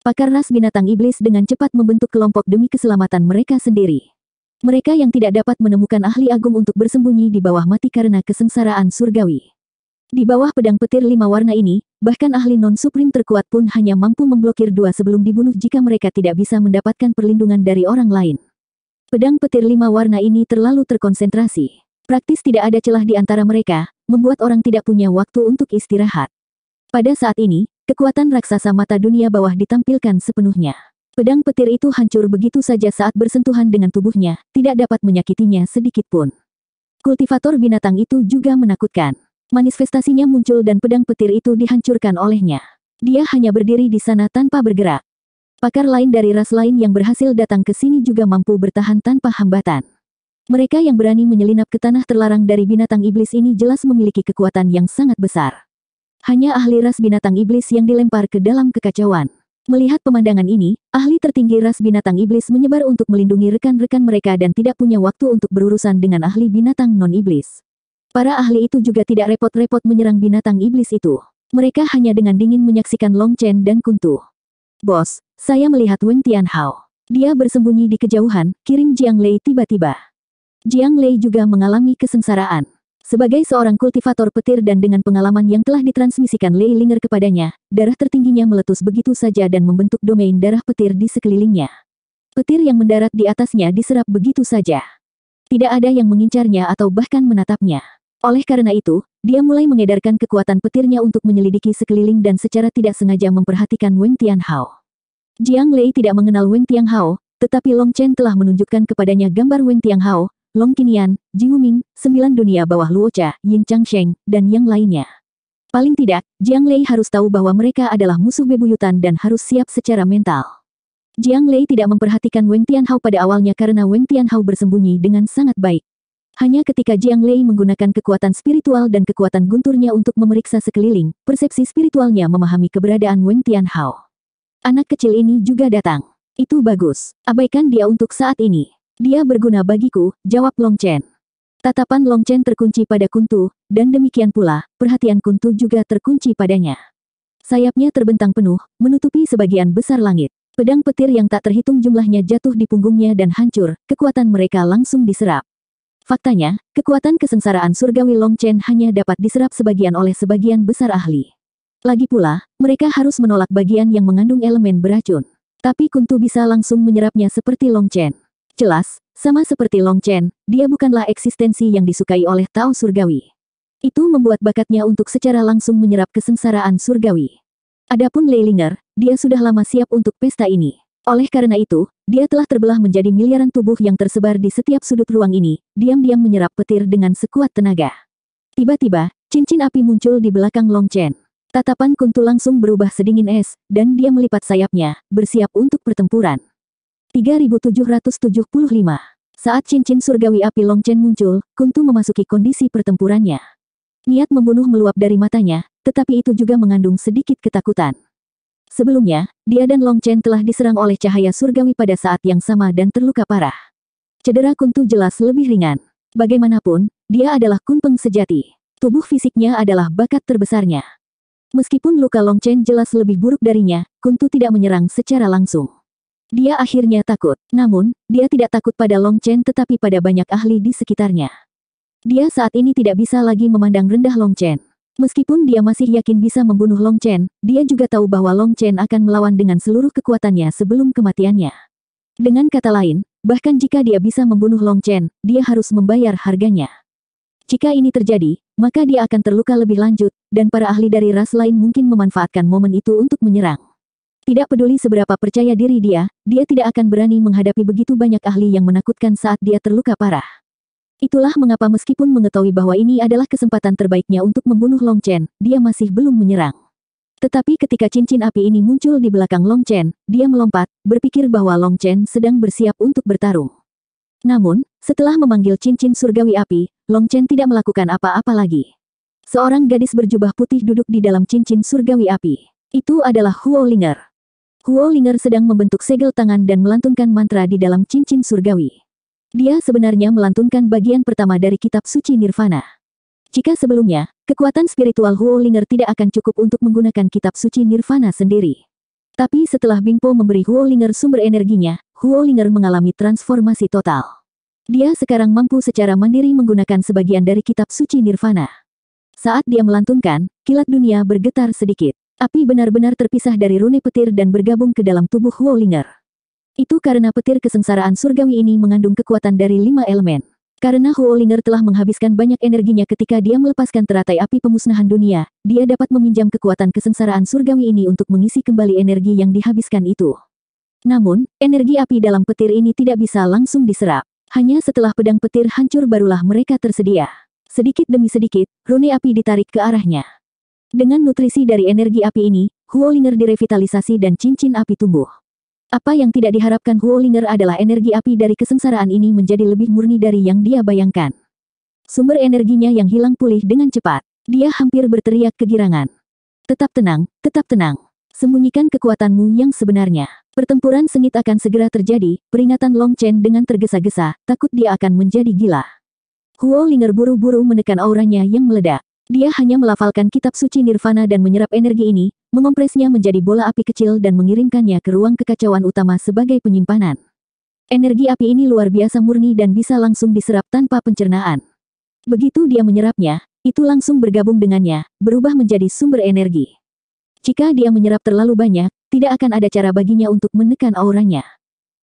Pakar ras binatang iblis dengan cepat membentuk kelompok demi keselamatan mereka sendiri. Mereka yang tidak dapat menemukan ahli agung untuk bersembunyi di bawah mati karena kesengsaraan surgawi. Di bawah pedang petir lima warna ini, bahkan ahli non-supreme terkuat pun hanya mampu memblokir dua sebelum dibunuh jika mereka tidak bisa mendapatkan perlindungan dari orang lain. Pedang petir lima warna ini terlalu terkonsentrasi. Praktis tidak ada celah di antara mereka, membuat orang tidak punya waktu untuk istirahat. Pada saat ini, kekuatan raksasa mata dunia bawah ditampilkan sepenuhnya. Pedang petir itu hancur begitu saja saat bersentuhan dengan tubuhnya, tidak dapat menyakitinya sedikit pun. Kultivator binatang itu juga menakutkan. Manifestasinya muncul dan pedang petir itu dihancurkan olehnya. Dia hanya berdiri di sana tanpa bergerak. Pakar lain dari ras lain yang berhasil datang ke sini juga mampu bertahan tanpa hambatan. Mereka yang berani menyelinap ke tanah terlarang dari binatang iblis ini jelas memiliki kekuatan yang sangat besar. Hanya ahli ras binatang iblis yang dilempar ke dalam kekacauan. Melihat pemandangan ini, ahli tertinggi ras binatang iblis menyebar untuk melindungi rekan-rekan mereka dan tidak punya waktu untuk berurusan dengan ahli binatang non-iblis. Para ahli itu juga tidak repot-repot menyerang binatang iblis itu. Mereka hanya dengan dingin menyaksikan Long Chen dan Kuntu. Bos, saya melihat Wen Tianhao. Dia bersembunyi di kejauhan, kirim Jiang Lei tiba-tiba. Jiang Lei juga mengalami kesengsaraan. Sebagai seorang kultivator petir dan dengan pengalaman yang telah ditransmisikan Lei Linger kepadanya, darah tertingginya meletus begitu saja dan membentuk domain darah petir di sekelilingnya. Petir yang mendarat di atasnya diserap begitu saja. Tidak ada yang mengincarnya atau bahkan menatapnya. Oleh karena itu, dia mulai mengedarkan kekuatan petirnya untuk menyelidiki sekeliling dan secara tidak sengaja memperhatikan Wen Tianhao. Jiang Lei tidak mengenal Weng Tianhao, tetapi Long Chen telah menunjukkan kepadanya gambar Weng Tianhao, Long Qinian, Jinguming, sembilan dunia bawah Luo Cha, Yin Changsheng, dan yang lainnya. Paling tidak, Jiang Lei harus tahu bahwa mereka adalah musuh bebuyutan dan harus siap secara mental. Jiang Lei tidak memperhatikan Weng Tianhao pada awalnya karena Weng Tianhao bersembunyi dengan sangat baik. Hanya ketika Jiang Lei menggunakan kekuatan spiritual dan kekuatan gunturnya untuk memeriksa sekeliling, persepsi spiritualnya memahami keberadaan Weng Tianhao. Anak kecil ini juga datang. Itu bagus. Abaikan dia untuk saat ini. Dia berguna bagiku, jawab Long Chen. Tatapan Long Chen terkunci pada Kuntu, dan demikian pula, perhatian Kuntu juga terkunci padanya. Sayapnya terbentang penuh, menutupi sebagian besar langit. Pedang petir yang tak terhitung jumlahnya jatuh di punggungnya dan hancur, kekuatan mereka langsung diserap. Faktanya, kekuatan kesengsaraan surgawi Long Chen hanya dapat diserap sebagian oleh sebagian besar ahli. Lagi pula, mereka harus menolak bagian yang mengandung elemen beracun. Tapi Kuntu bisa langsung menyerapnya seperti Long Chen. Jelas, sama seperti Long Chen, dia bukanlah eksistensi yang disukai oleh Tao Surgawi. Itu membuat bakatnya untuk secara langsung menyerap kesengsaraan surgawi. Adapun Leilinger, dia sudah lama siap untuk pesta ini. Oleh karena itu, dia telah terbelah menjadi miliaran tubuh yang tersebar di setiap sudut ruang ini, diam-diam menyerap petir dengan sekuat tenaga. Tiba-tiba, cincin api muncul di belakang Long Chen. Tatapan Kuntu langsung berubah sedingin es, dan dia melipat sayapnya, bersiap untuk pertempuran. 3775 Saat cincin surgawi api Longchen muncul, Kuntu memasuki kondisi pertempurannya. Niat membunuh meluap dari matanya, tetapi itu juga mengandung sedikit ketakutan. Sebelumnya, dia dan Long Chen telah diserang oleh cahaya surgawi pada saat yang sama dan terluka parah. Cedera Kuntu jelas lebih ringan. Bagaimanapun, dia adalah Kunpeng sejati. Tubuh fisiknya adalah bakat terbesarnya. Meskipun luka Long Chen jelas lebih buruk darinya, Kuntu tidak menyerang secara langsung. Dia akhirnya takut, namun, dia tidak takut pada Long Chen tetapi pada banyak ahli di sekitarnya. Dia saat ini tidak bisa lagi memandang rendah Long Chen. Meskipun dia masih yakin bisa membunuh Long Chen, dia juga tahu bahwa Long Chen akan melawan dengan seluruh kekuatannya sebelum kematiannya. Dengan kata lain, bahkan jika dia bisa membunuh Long Chen, dia harus membayar harganya. Jika ini terjadi, maka dia akan terluka lebih lanjut, dan para ahli dari ras lain mungkin memanfaatkan momen itu untuk menyerang. Tidak peduli seberapa percaya diri dia, dia tidak akan berani menghadapi begitu banyak ahli yang menakutkan saat dia terluka parah. Itulah mengapa meskipun mengetahui bahwa ini adalah kesempatan terbaiknya untuk membunuh Long Chen, dia masih belum menyerang. Tetapi ketika cincin api ini muncul di belakang Long Chen, dia melompat, berpikir bahwa Long Chen sedang bersiap untuk bertarung. Namun, setelah memanggil cincin surgawi api, Long Chen tidak melakukan apa-apa lagi. Seorang gadis berjubah putih duduk di dalam cincin surgawi api. Itu adalah Huo Linger. Huo Linger sedang membentuk segel tangan dan melantunkan mantra di dalam cincin surgawi. Dia sebenarnya melantunkan bagian pertama dari kitab suci Nirvana. Jika sebelumnya, kekuatan spiritual Huo Linger tidak akan cukup untuk menggunakan kitab suci Nirvana sendiri. Tapi setelah Bingpo memberi Huo Linger sumber energinya, Huo Ling'er mengalami transformasi total. Dia sekarang mampu secara mandiri menggunakan sebagian dari kitab suci Nirvana. Saat dia melantunkan, kilat dunia bergetar sedikit. Api benar-benar terpisah dari rune petir dan bergabung ke dalam tubuh Huo Ling'er. Itu karena petir kesengsaraan surgawi ini mengandung kekuatan dari lima elemen. Karena Huo Ling'er telah menghabiskan banyak energinya ketika dia melepaskan teratai api pemusnahan dunia, dia dapat meminjam kekuatan kesengsaraan surgawi ini untuk mengisi kembali energi yang dihabiskan itu. Namun, energi api dalam petir ini tidak bisa langsung diserap. Hanya setelah pedang petir hancur barulah mereka tersedia. Sedikit demi sedikit, rune api ditarik ke arahnya. Dengan nutrisi dari energi api ini, Huolinger direvitalisasi dan cincin api tumbuh. Apa yang tidak diharapkan Huolinger adalah energi api dari kesengsaraan ini menjadi lebih murni dari yang dia bayangkan. Sumber energinya yang hilang pulih dengan cepat. Dia hampir berteriak kegirangan. Tetap tenang, tetap tenang. Sembunyikan kekuatanmu yang sebenarnya. Pertempuran sengit akan segera terjadi, peringatan Long Chen dengan tergesa-gesa, takut dia akan menjadi gila. Huo Linger buru-buru menekan auranya yang meledak. Dia hanya melafalkan kitab suci Nirvana dan menyerap energi ini, mengompresnya menjadi bola api kecil dan mengirimkannya ke ruang kekacauan utama sebagai penyimpanan. Energi api ini luar biasa murni dan bisa langsung diserap tanpa pencernaan. Begitu dia menyerapnya, itu langsung bergabung dengannya, berubah menjadi sumber energi. Jika dia menyerap terlalu banyak, tidak akan ada cara baginya untuk menekan auranya.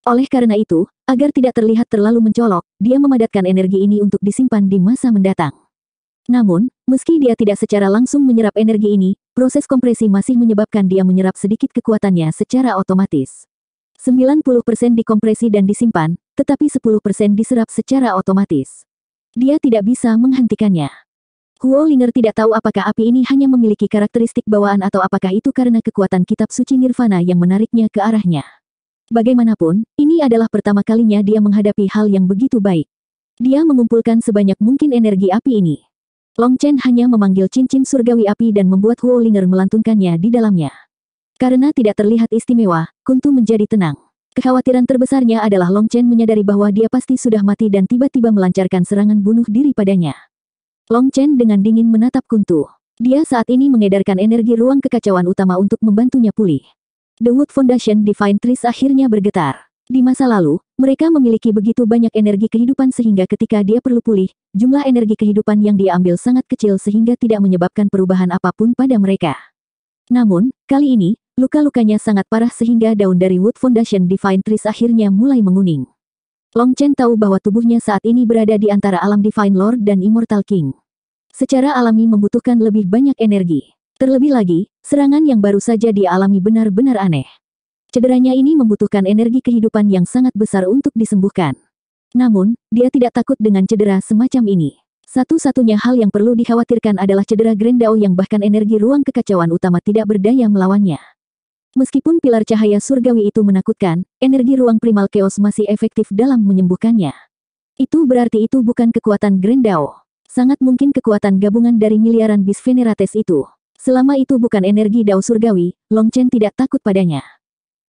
Oleh karena itu, agar tidak terlihat terlalu mencolok, dia memadatkan energi ini untuk disimpan di masa mendatang. Namun, meski dia tidak secara langsung menyerap energi ini, proses kompresi masih menyebabkan dia menyerap sedikit kekuatannya secara otomatis. 90% dikompresi dan disimpan, tetapi 10% diserap secara otomatis. Dia tidak bisa menghentikannya. Ling'er tidak tahu apakah api ini hanya memiliki karakteristik bawaan atau apakah itu karena kekuatan kitab suci Nirvana yang menariknya ke arahnya. Bagaimanapun, ini adalah pertama kalinya dia menghadapi hal yang begitu baik. Dia mengumpulkan sebanyak mungkin energi api ini. Long Chen hanya memanggil cincin surgawi api dan membuat Ling'er melantunkannya di dalamnya. Karena tidak terlihat istimewa, Kuntu menjadi tenang. Kekhawatiran terbesarnya adalah Long Chen menyadari bahwa dia pasti sudah mati dan tiba-tiba melancarkan serangan bunuh diri padanya. Long Chen dengan dingin menatap Kuntu. Dia saat ini mengedarkan energi ruang kekacauan utama untuk membantunya pulih. The Wood Foundation Divine Trees akhirnya bergetar. Di masa lalu, mereka memiliki begitu banyak energi kehidupan sehingga ketika dia perlu pulih, jumlah energi kehidupan yang diambil sangat kecil sehingga tidak menyebabkan perubahan apapun pada mereka. Namun, kali ini, luka-lukanya sangat parah sehingga daun dari Wood Foundation Divine Trees akhirnya mulai menguning. Long Chen tahu bahwa tubuhnya saat ini berada di antara alam Divine Lord dan Immortal King. Secara alami membutuhkan lebih banyak energi. Terlebih lagi, serangan yang baru saja dialami benar-benar aneh. Cederanya ini membutuhkan energi kehidupan yang sangat besar untuk disembuhkan. Namun, dia tidak takut dengan cedera semacam ini. Satu-satunya hal yang perlu dikhawatirkan adalah cedera Grendao yang bahkan energi ruang kekacauan utama tidak berdaya melawannya. Meskipun pilar cahaya surgawi itu menakutkan, energi ruang primal chaos masih efektif dalam menyembuhkannya. Itu berarti itu bukan kekuatan Grendao. Sangat mungkin kekuatan gabungan dari miliaran bis Venerates itu. Selama itu bukan energi Dao surgawi, Long Chen tidak takut padanya.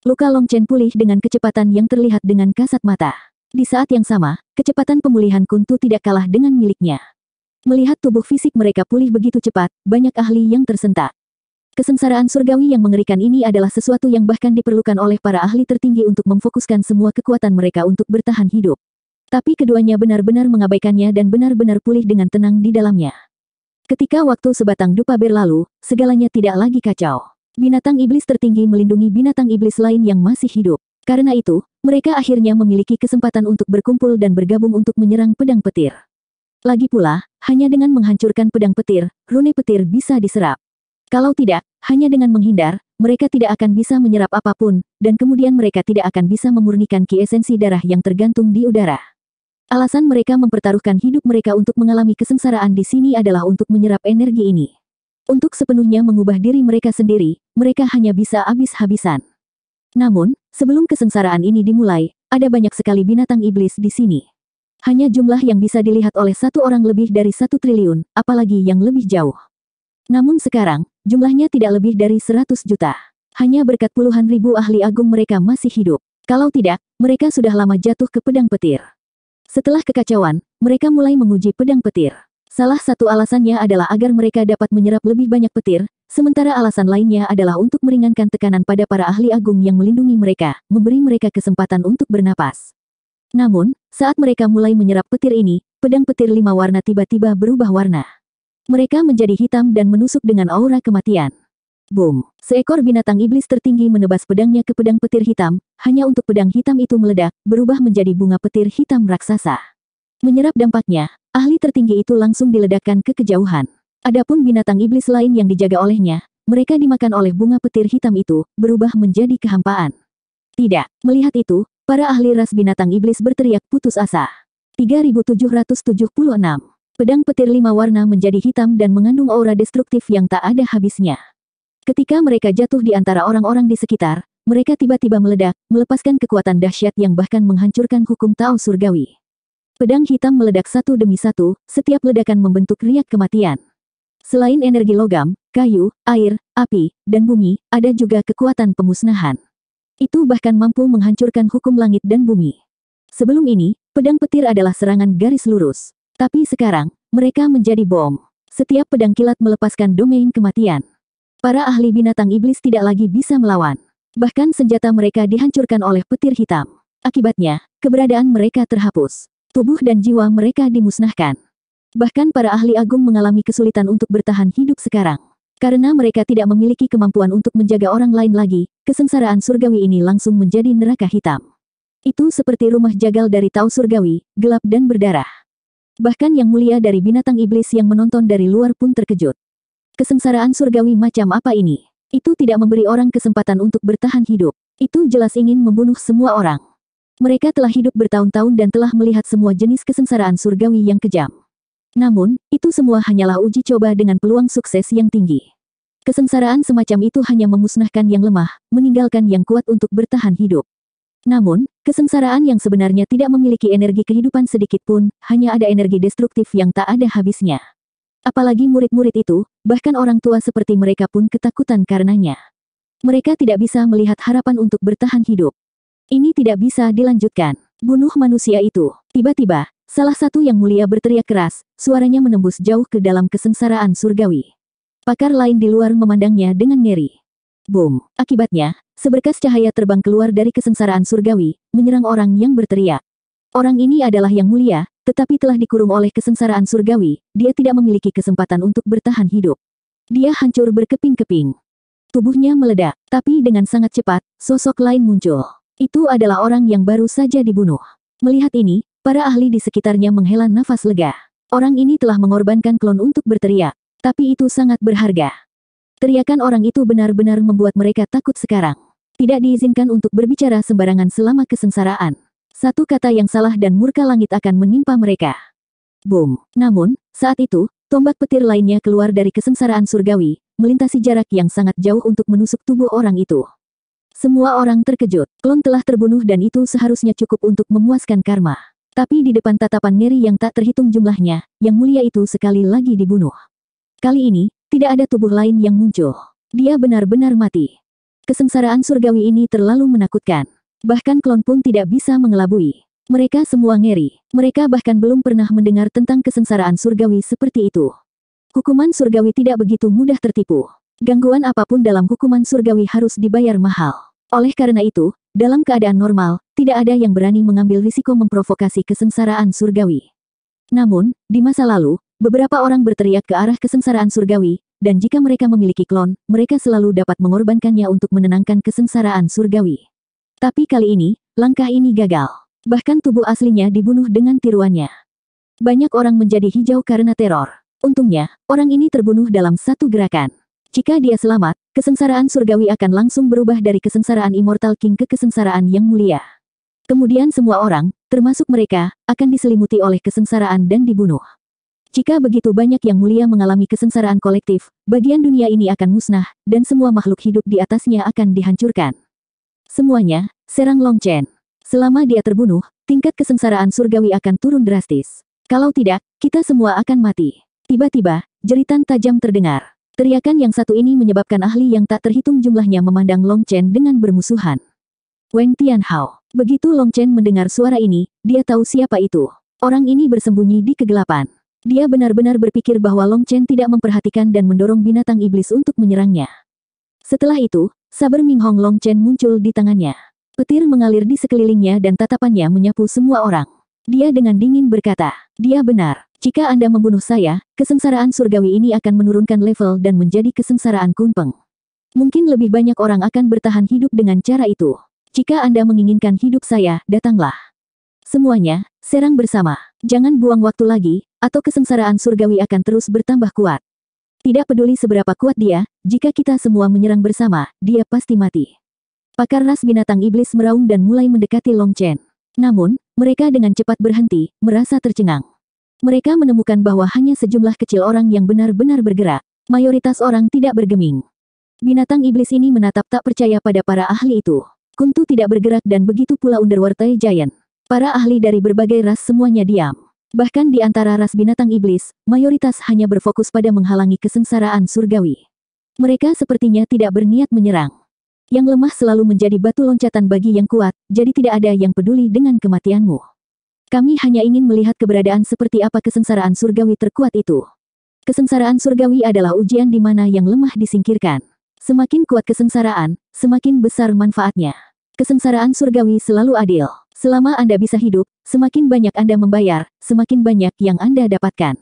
Luka Long Chen pulih dengan kecepatan yang terlihat dengan kasat mata. Di saat yang sama, kecepatan pemulihan Kuntu tidak kalah dengan miliknya. Melihat tubuh fisik mereka pulih begitu cepat, banyak ahli yang tersentak. Kesengsaraan surgawi yang mengerikan ini adalah sesuatu yang bahkan diperlukan oleh para ahli tertinggi untuk memfokuskan semua kekuatan mereka untuk bertahan hidup. Tapi keduanya benar-benar mengabaikannya dan benar-benar pulih dengan tenang di dalamnya. Ketika waktu sebatang dupa berlalu, segalanya tidak lagi kacau. Binatang iblis tertinggi melindungi binatang iblis lain yang masih hidup. Karena itu, mereka akhirnya memiliki kesempatan untuk berkumpul dan bergabung untuk menyerang pedang petir. Lagi pula, hanya dengan menghancurkan pedang petir, rune petir bisa diserap. Kalau tidak, hanya dengan menghindar, mereka tidak akan bisa menyerap apapun, dan kemudian mereka tidak akan bisa memurnikan ki esensi darah yang tergantung di udara. Alasan mereka mempertaruhkan hidup mereka untuk mengalami kesengsaraan di sini adalah untuk menyerap energi ini. Untuk sepenuhnya mengubah diri mereka sendiri, mereka hanya bisa habis-habisan. Namun, sebelum kesengsaraan ini dimulai, ada banyak sekali binatang iblis di sini. Hanya jumlah yang bisa dilihat oleh satu orang lebih dari satu triliun, apalagi yang lebih jauh. Namun sekarang, Jumlahnya tidak lebih dari 100 juta. Hanya berkat puluhan ribu ahli agung mereka masih hidup. Kalau tidak, mereka sudah lama jatuh ke pedang petir. Setelah kekacauan, mereka mulai menguji pedang petir. Salah satu alasannya adalah agar mereka dapat menyerap lebih banyak petir, sementara alasan lainnya adalah untuk meringankan tekanan pada para ahli agung yang melindungi mereka, memberi mereka kesempatan untuk bernapas. Namun, saat mereka mulai menyerap petir ini, pedang petir lima warna tiba-tiba berubah warna. Mereka menjadi hitam dan menusuk dengan aura kematian. Boom! Seekor binatang iblis tertinggi menebas pedangnya ke pedang petir hitam, hanya untuk pedang hitam itu meledak, berubah menjadi bunga petir hitam raksasa. Menyerap dampaknya, ahli tertinggi itu langsung diledakkan ke kejauhan. Adapun binatang iblis lain yang dijaga olehnya, mereka dimakan oleh bunga petir hitam itu, berubah menjadi kehampaan. Tidak, melihat itu, para ahli ras binatang iblis berteriak putus asa. 3776 Pedang petir lima warna menjadi hitam dan mengandung aura destruktif yang tak ada habisnya. Ketika mereka jatuh di antara orang-orang di sekitar, mereka tiba-tiba meledak, melepaskan kekuatan dahsyat yang bahkan menghancurkan hukum Tao Surgawi. Pedang hitam meledak satu demi satu, setiap ledakan membentuk riak kematian. Selain energi logam, kayu, air, api, dan bumi, ada juga kekuatan pemusnahan. Itu bahkan mampu menghancurkan hukum langit dan bumi. Sebelum ini, pedang petir adalah serangan garis lurus. Tapi sekarang, mereka menjadi bom. Setiap pedang kilat melepaskan domain kematian. Para ahli binatang iblis tidak lagi bisa melawan. Bahkan senjata mereka dihancurkan oleh petir hitam. Akibatnya, keberadaan mereka terhapus. Tubuh dan jiwa mereka dimusnahkan. Bahkan para ahli agung mengalami kesulitan untuk bertahan hidup sekarang. Karena mereka tidak memiliki kemampuan untuk menjaga orang lain lagi, kesengsaraan surgawi ini langsung menjadi neraka hitam. Itu seperti rumah jagal dari Tau Surgawi, gelap dan berdarah. Bahkan yang mulia dari binatang iblis yang menonton dari luar pun terkejut. Kesengsaraan surgawi macam apa ini? Itu tidak memberi orang kesempatan untuk bertahan hidup. Itu jelas ingin membunuh semua orang. Mereka telah hidup bertahun-tahun dan telah melihat semua jenis kesengsaraan surgawi yang kejam. Namun, itu semua hanyalah uji coba dengan peluang sukses yang tinggi. Kesengsaraan semacam itu hanya memusnahkan yang lemah, meninggalkan yang kuat untuk bertahan hidup. Namun, kesengsaraan yang sebenarnya tidak memiliki energi kehidupan sedikit pun, hanya ada energi destruktif yang tak ada habisnya. Apalagi murid-murid itu, bahkan orang tua seperti mereka pun ketakutan karenanya. Mereka tidak bisa melihat harapan untuk bertahan hidup. Ini tidak bisa dilanjutkan. Bunuh manusia itu. Tiba-tiba, salah satu yang mulia berteriak keras, suaranya menembus jauh ke dalam kesengsaraan surgawi. Pakar lain di luar memandangnya dengan ngeri. Boom. Akibatnya, Seberkas cahaya terbang keluar dari kesengsaraan surgawi, menyerang orang yang berteriak. Orang ini adalah yang mulia, tetapi telah dikurung oleh kesengsaraan surgawi, dia tidak memiliki kesempatan untuk bertahan hidup. Dia hancur berkeping-keping. Tubuhnya meledak, tapi dengan sangat cepat, sosok lain muncul. Itu adalah orang yang baru saja dibunuh. Melihat ini, para ahli di sekitarnya menghela nafas lega. Orang ini telah mengorbankan klon untuk berteriak, tapi itu sangat berharga. Teriakan orang itu benar-benar membuat mereka takut sekarang. Tidak diizinkan untuk berbicara sembarangan selama kesengsaraan. Satu kata yang salah dan murka langit akan menimpa mereka. Boom. Namun, saat itu, tombak petir lainnya keluar dari kesengsaraan surgawi, melintasi jarak yang sangat jauh untuk menusuk tubuh orang itu. Semua orang terkejut. Klon telah terbunuh dan itu seharusnya cukup untuk memuaskan karma. Tapi di depan tatapan ngeri yang tak terhitung jumlahnya, yang mulia itu sekali lagi dibunuh. Kali ini, tidak ada tubuh lain yang muncul. Dia benar-benar mati. Kesengsaraan surgawi ini terlalu menakutkan. Bahkan klon pun tidak bisa mengelabui. Mereka semua ngeri. Mereka bahkan belum pernah mendengar tentang kesengsaraan surgawi seperti itu. Hukuman surgawi tidak begitu mudah tertipu. Gangguan apapun dalam hukuman surgawi harus dibayar mahal. Oleh karena itu, dalam keadaan normal, tidak ada yang berani mengambil risiko memprovokasi kesengsaraan surgawi. Namun, di masa lalu, beberapa orang berteriak ke arah kesengsaraan surgawi, dan jika mereka memiliki klon, mereka selalu dapat mengorbankannya untuk menenangkan kesengsaraan surgawi. Tapi kali ini, langkah ini gagal. Bahkan tubuh aslinya dibunuh dengan tiruannya. Banyak orang menjadi hijau karena teror. Untungnya, orang ini terbunuh dalam satu gerakan. Jika dia selamat, kesengsaraan surgawi akan langsung berubah dari kesengsaraan Immortal King ke kesengsaraan yang mulia. Kemudian semua orang, termasuk mereka, akan diselimuti oleh kesengsaraan dan dibunuh. Jika begitu banyak yang mulia mengalami kesengsaraan kolektif, bagian dunia ini akan musnah, dan semua makhluk hidup di atasnya akan dihancurkan. Semuanya, serang Long Chen. Selama dia terbunuh, tingkat kesengsaraan surgawi akan turun drastis. Kalau tidak, kita semua akan mati. Tiba-tiba, jeritan tajam terdengar. Teriakan yang satu ini menyebabkan ahli yang tak terhitung jumlahnya memandang Long Chen dengan bermusuhan. Wang Tianhao. Begitu Long Chen mendengar suara ini, dia tahu siapa itu. Orang ini bersembunyi di kegelapan. Dia benar-benar berpikir bahwa Long Chen tidak memperhatikan dan mendorong binatang iblis untuk menyerangnya. Setelah itu, saber Ming Hong Long Chen muncul di tangannya. Petir mengalir di sekelilingnya dan tatapannya menyapu semua orang. Dia dengan dingin berkata, dia benar, jika Anda membunuh saya, kesengsaraan surgawi ini akan menurunkan level dan menjadi kesengsaraan kunpeng. Mungkin lebih banyak orang akan bertahan hidup dengan cara itu. Jika Anda menginginkan hidup saya, datanglah. Semuanya, serang bersama. Jangan buang waktu lagi, atau kesengsaraan surgawi akan terus bertambah kuat. Tidak peduli seberapa kuat dia, jika kita semua menyerang bersama, dia pasti mati. Pakar ras binatang iblis meraung dan mulai mendekati Long Chen. Namun, mereka dengan cepat berhenti, merasa tercengang. Mereka menemukan bahwa hanya sejumlah kecil orang yang benar-benar bergerak. Mayoritas orang tidak bergeming. Binatang iblis ini menatap tak percaya pada para ahli itu. Kuntu tidak bergerak dan begitu pula Underwater Giant. Para ahli dari berbagai ras semuanya diam. Bahkan di antara ras binatang iblis, mayoritas hanya berfokus pada menghalangi kesengsaraan surgawi. Mereka sepertinya tidak berniat menyerang. Yang lemah selalu menjadi batu loncatan bagi yang kuat, jadi tidak ada yang peduli dengan kematianmu. Kami hanya ingin melihat keberadaan seperti apa kesengsaraan surgawi terkuat itu. Kesengsaraan surgawi adalah ujian di mana yang lemah disingkirkan. Semakin kuat kesengsaraan, semakin besar manfaatnya. Kesengsaraan surgawi selalu adil. Selama Anda bisa hidup, semakin banyak Anda membayar, semakin banyak yang Anda dapatkan.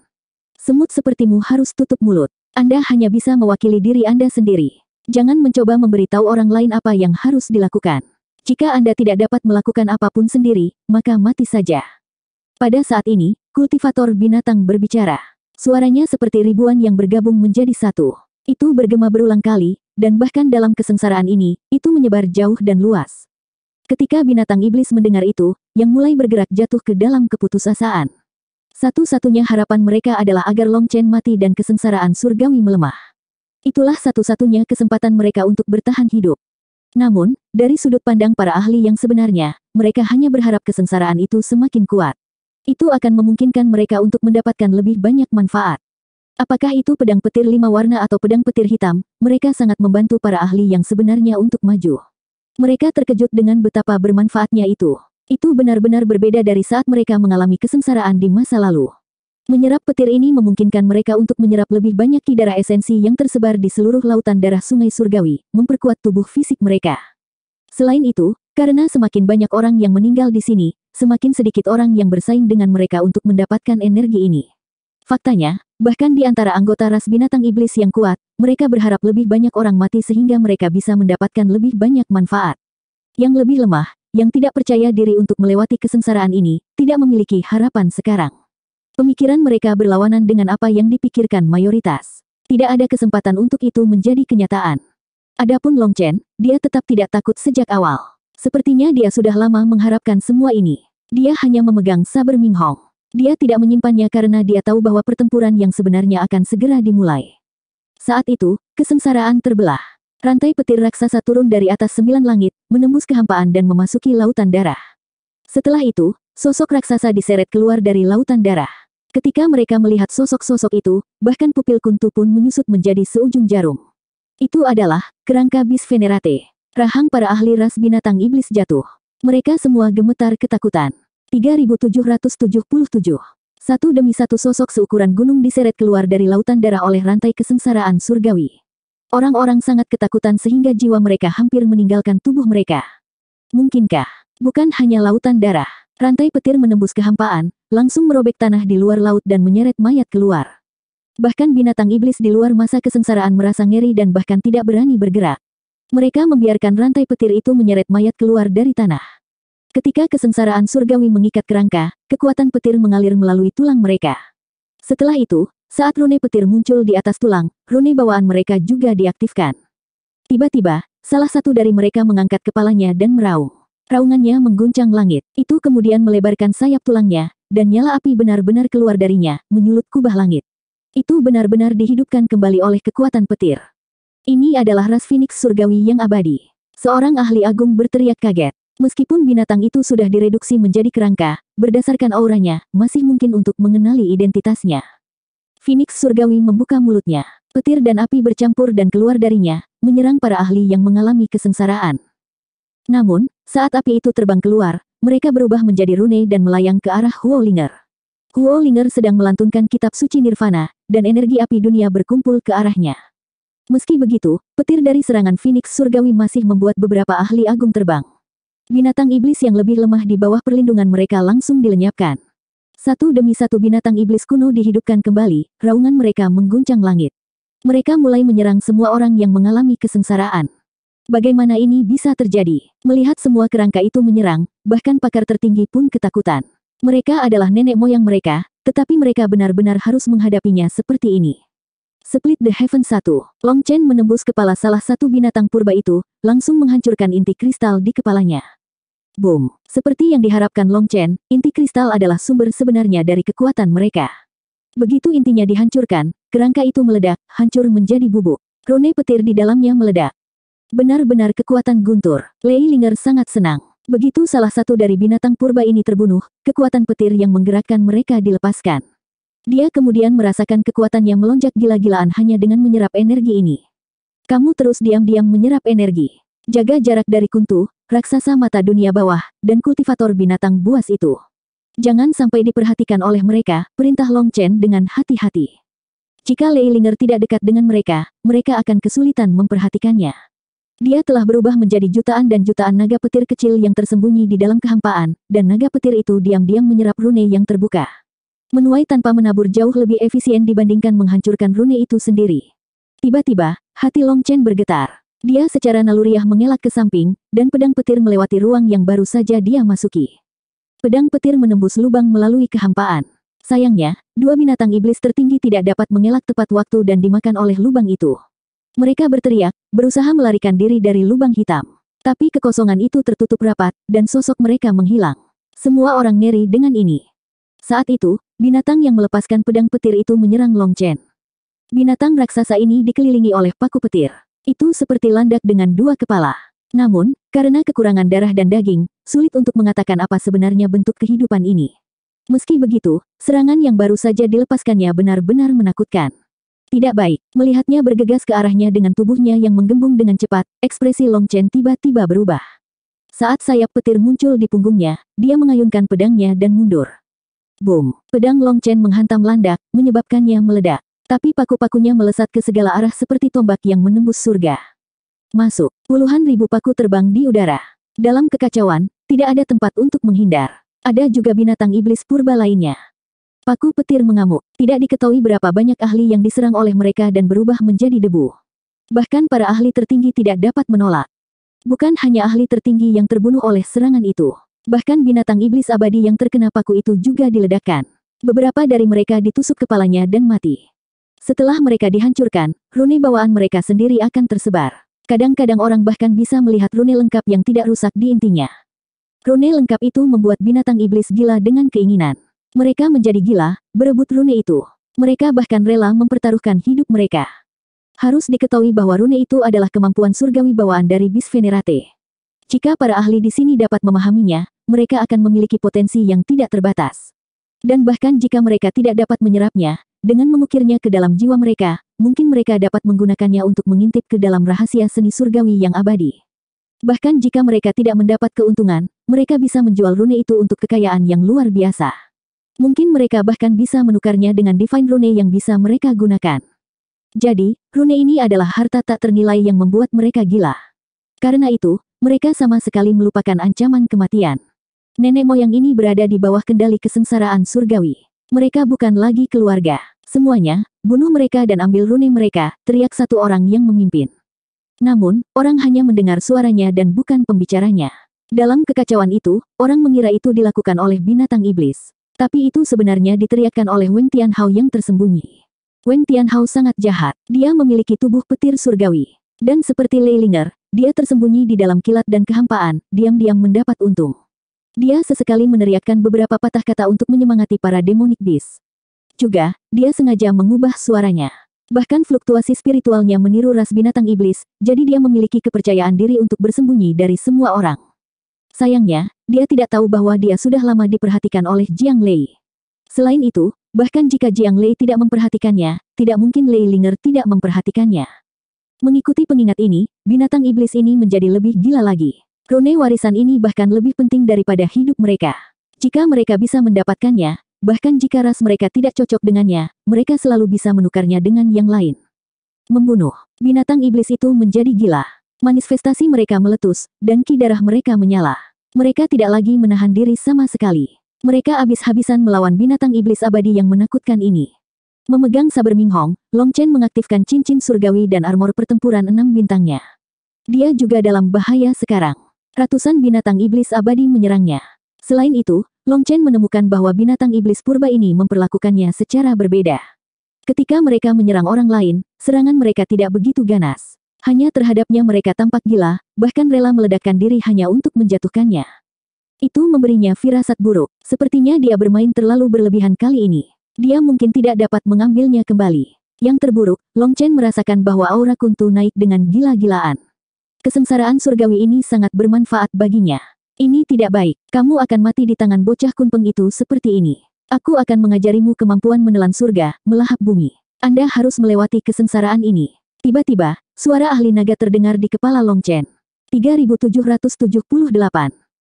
Semut sepertimu harus tutup mulut. Anda hanya bisa mewakili diri Anda sendiri. Jangan mencoba memberitahu orang lain apa yang harus dilakukan. Jika Anda tidak dapat melakukan apapun sendiri, maka mati saja. Pada saat ini, kultivator binatang berbicara. Suaranya seperti ribuan yang bergabung menjadi satu. Itu bergema berulang kali, dan bahkan dalam kesengsaraan ini, itu menyebar jauh dan luas. Ketika binatang iblis mendengar itu, yang mulai bergerak jatuh ke dalam keputusasaan. Satu-satunya harapan mereka adalah agar Long Chen mati dan kesengsaraan surgawi melemah. Itulah satu-satunya kesempatan mereka untuk bertahan hidup. Namun, dari sudut pandang para ahli yang sebenarnya, mereka hanya berharap kesengsaraan itu semakin kuat. Itu akan memungkinkan mereka untuk mendapatkan lebih banyak manfaat. Apakah itu pedang petir lima warna atau pedang petir hitam, mereka sangat membantu para ahli yang sebenarnya untuk maju. Mereka terkejut dengan betapa bermanfaatnya itu. Itu benar-benar berbeda dari saat mereka mengalami kesengsaraan di masa lalu. Menyerap petir ini memungkinkan mereka untuk menyerap lebih banyak ki darah esensi yang tersebar di seluruh lautan darah sungai surgawi, memperkuat tubuh fisik mereka. Selain itu, karena semakin banyak orang yang meninggal di sini, semakin sedikit orang yang bersaing dengan mereka untuk mendapatkan energi ini. Faktanya, bahkan di antara anggota ras binatang iblis yang kuat, mereka berharap lebih banyak orang mati sehingga mereka bisa mendapatkan lebih banyak manfaat. Yang lebih lemah, yang tidak percaya diri untuk melewati kesengsaraan ini, tidak memiliki harapan sekarang. Pemikiran mereka berlawanan dengan apa yang dipikirkan mayoritas. Tidak ada kesempatan untuk itu menjadi kenyataan. Adapun Long Chen, dia tetap tidak takut sejak awal. Sepertinya dia sudah lama mengharapkan semua ini. Dia hanya memegang saber Ming Hong. Dia tidak menyimpannya karena dia tahu bahwa pertempuran yang sebenarnya akan segera dimulai. Saat itu, kesengsaraan terbelah. Rantai petir raksasa turun dari atas sembilan langit, menembus kehampaan dan memasuki lautan darah. Setelah itu, sosok raksasa diseret keluar dari lautan darah. Ketika mereka melihat sosok-sosok itu, bahkan pupil kuntu pun menyusut menjadi seujung jarum. Itu adalah kerangka bis venerate, rahang para ahli ras binatang iblis jatuh. Mereka semua gemetar ketakutan. 3777 satu demi satu sosok seukuran gunung diseret keluar dari lautan darah oleh rantai kesengsaraan surgawi. Orang-orang sangat ketakutan sehingga jiwa mereka hampir meninggalkan tubuh mereka. Mungkinkah? Bukan hanya lautan darah. Rantai petir menembus kehampaan, langsung merobek tanah di luar laut dan menyeret mayat keluar. Bahkan binatang iblis di luar masa kesengsaraan merasa ngeri dan bahkan tidak berani bergerak. Mereka membiarkan rantai petir itu menyeret mayat keluar dari tanah. Ketika kesengsaraan surgawi mengikat kerangka, kekuatan petir mengalir melalui tulang mereka. Setelah itu, saat rune petir muncul di atas tulang, rune bawaan mereka juga diaktifkan. Tiba-tiba, salah satu dari mereka mengangkat kepalanya dan meraung. Raungannya mengguncang langit, itu kemudian melebarkan sayap tulangnya, dan nyala api benar-benar keluar darinya, menyulut kubah langit. Itu benar-benar dihidupkan kembali oleh kekuatan petir. Ini adalah ras Phoenix surgawi yang abadi. Seorang ahli agung berteriak kaget. Meskipun binatang itu sudah direduksi menjadi kerangka, berdasarkan auranya, masih mungkin untuk mengenali identitasnya. Phoenix surgawi membuka mulutnya. Petir dan api bercampur dan keluar darinya, menyerang para ahli yang mengalami kesengsaraan. Namun, saat api itu terbang keluar, mereka berubah menjadi rune dan melayang ke arah Huolinger. Huolinger sedang melantunkan kitab suci Nirvana, dan energi api dunia berkumpul ke arahnya. Meski begitu, petir dari serangan Phoenix surgawi masih membuat beberapa ahli agung terbang. Binatang iblis yang lebih lemah di bawah perlindungan mereka langsung dilenyapkan. Satu demi satu binatang iblis kuno dihidupkan kembali, raungan mereka mengguncang langit. Mereka mulai menyerang semua orang yang mengalami kesengsaraan. Bagaimana ini bisa terjadi? Melihat semua kerangka itu menyerang, bahkan pakar tertinggi pun ketakutan. Mereka adalah nenek moyang mereka, tetapi mereka benar-benar harus menghadapinya seperti ini. Split the Heaven 1. Long Chen menembus kepala salah satu binatang purba itu, langsung menghancurkan inti kristal di kepalanya. Boom. Seperti yang diharapkan Long Chen, inti kristal adalah sumber sebenarnya dari kekuatan mereka. Begitu intinya dihancurkan, kerangka itu meledak, hancur menjadi bubuk. Rune petir di dalamnya meledak. Benar-benar kekuatan guntur. Lei Linger sangat senang. Begitu salah satu dari binatang purba ini terbunuh, kekuatan petir yang menggerakkan mereka dilepaskan. Dia kemudian merasakan kekuatan yang melonjak gila-gilaan hanya dengan menyerap energi ini. Kamu terus diam-diam menyerap energi. Jaga jarak dari kuntu, raksasa mata dunia bawah, dan kultivator binatang buas itu. Jangan sampai diperhatikan oleh mereka, perintah Long Chen dengan hati-hati. Jika Lei Ling'er tidak dekat dengan mereka, mereka akan kesulitan memperhatikannya. Dia telah berubah menjadi jutaan dan jutaan naga petir kecil yang tersembunyi di dalam kehampaan, dan naga petir itu diam-diam menyerap rune yang terbuka. Menuai tanpa menabur jauh lebih efisien dibandingkan menghancurkan rune itu sendiri. Tiba-tiba, hati Long Chen bergetar. Dia secara naluriah mengelak ke samping, dan pedang petir melewati ruang yang baru saja dia masuki. Pedang petir menembus lubang melalui kehampaan. Sayangnya, dua binatang iblis tertinggi tidak dapat mengelak tepat waktu dan dimakan oleh lubang itu. Mereka berteriak, berusaha melarikan diri dari lubang hitam. Tapi kekosongan itu tertutup rapat, dan sosok mereka menghilang. Semua orang ngeri dengan ini. Saat itu, binatang yang melepaskan pedang petir itu menyerang Long Chen. Binatang raksasa ini dikelilingi oleh paku petir. Itu seperti landak dengan dua kepala. Namun, karena kekurangan darah dan daging, sulit untuk mengatakan apa sebenarnya bentuk kehidupan ini. Meski begitu, serangan yang baru saja dilepaskannya benar-benar menakutkan. Tidak baik, melihatnya bergegas ke arahnya dengan tubuhnya yang menggembung dengan cepat, ekspresi Long Chen tiba-tiba berubah. Saat sayap petir muncul di punggungnya, dia mengayunkan pedangnya dan mundur. Boom! Pedang Long Chen menghantam landak, menyebabkannya meledak. Tapi paku-pakunya melesat ke segala arah seperti tombak yang menembus surga. Masuk, puluhan ribu paku terbang di udara. Dalam kekacauan, tidak ada tempat untuk menghindar. Ada juga binatang iblis purba lainnya. Paku petir mengamuk, tidak diketahui berapa banyak ahli yang diserang oleh mereka dan berubah menjadi debu. Bahkan para ahli tertinggi tidak dapat menolak. Bukan hanya ahli tertinggi yang terbunuh oleh serangan itu. Bahkan binatang iblis abadi yang terkena paku itu juga diledakkan. Beberapa dari mereka ditusuk kepalanya dan mati. Setelah mereka dihancurkan, rune bawaan mereka sendiri akan tersebar. Kadang-kadang orang bahkan bisa melihat rune lengkap yang tidak rusak di intinya. Rune lengkap itu membuat binatang iblis gila dengan keinginan. Mereka menjadi gila, berebut rune itu. Mereka bahkan rela mempertaruhkan hidup mereka. Harus diketahui bahwa rune itu adalah kemampuan surgawi bawaan dari bis venerate. Jika para ahli di sini dapat memahaminya, mereka akan memiliki potensi yang tidak terbatas. Dan bahkan jika mereka tidak dapat menyerapnya, dengan mengukirnya ke dalam jiwa mereka, mungkin mereka dapat menggunakannya untuk mengintip ke dalam rahasia seni surgawi yang abadi. Bahkan jika mereka tidak mendapat keuntungan, mereka bisa menjual rune itu untuk kekayaan yang luar biasa. Mungkin mereka bahkan bisa menukarnya dengan divine rune yang bisa mereka gunakan. Jadi, rune ini adalah harta tak ternilai yang membuat mereka gila. Karena itu, mereka sama sekali melupakan ancaman kematian. Nenek moyang ini berada di bawah kendali kesengsaraan surgawi. Mereka bukan lagi keluarga. Semuanya, bunuh mereka dan ambil rune mereka, teriak satu orang yang memimpin. Namun, orang hanya mendengar suaranya dan bukan pembicaranya. Dalam kekacauan itu, orang mengira itu dilakukan oleh binatang iblis. Tapi itu sebenarnya diteriakkan oleh Wen Tianhao yang tersembunyi. Wen Tianhao sangat jahat. Dia memiliki tubuh petir surgawi. Dan seperti Leilinger, dia tersembunyi di dalam kilat dan kehampaan, diam-diam mendapat untung. Dia sesekali meneriakkan beberapa patah kata untuk menyemangati para demonic beast. Juga, dia sengaja mengubah suaranya. Bahkan fluktuasi spiritualnya meniru ras binatang iblis, jadi dia memiliki kepercayaan diri untuk bersembunyi dari semua orang. Sayangnya, dia tidak tahu bahwa dia sudah lama diperhatikan oleh Jiang Lei. Selain itu, bahkan jika Jiang Lei tidak memperhatikannya, tidak mungkin Lei Linger tidak memperhatikannya. Mengikuti pengingat ini, binatang iblis ini menjadi lebih gila lagi. Rune warisan ini bahkan lebih penting daripada hidup mereka. Jika mereka bisa mendapatkannya, bahkan jika ras mereka tidak cocok dengannya, mereka selalu bisa menukarnya dengan yang lain. Membunuh binatang iblis itu menjadi gila. Manifestasi mereka meletus, dan ki darah mereka menyala. Mereka tidak lagi menahan diri sama sekali. Mereka habis-habisan melawan binatang iblis abadi yang menakutkan ini. Memegang saber Hong, Long Chen mengaktifkan cincin surgawi dan armor pertempuran enam bintangnya. Dia juga dalam bahaya sekarang ratusan binatang iblis abadi menyerangnya. Selain itu, Long Chen menemukan bahwa binatang iblis purba ini memperlakukannya secara berbeda. Ketika mereka menyerang orang lain, serangan mereka tidak begitu ganas. Hanya terhadapnya mereka tampak gila, bahkan rela meledakkan diri hanya untuk menjatuhkannya. Itu memberinya firasat buruk, sepertinya dia bermain terlalu berlebihan kali ini. Dia mungkin tidak dapat mengambilnya kembali. Yang terburuk, Long Chen merasakan bahwa aura kuntu naik dengan gila-gilaan. Kesengsaraan surgawi ini sangat bermanfaat baginya. Ini tidak baik. Kamu akan mati di tangan bocah kunpeng itu seperti ini. Aku akan mengajarimu kemampuan menelan surga, melahap bumi. Anda harus melewati kesengsaraan ini. Tiba-tiba, suara ahli naga terdengar di kepala Long Chen. 3778.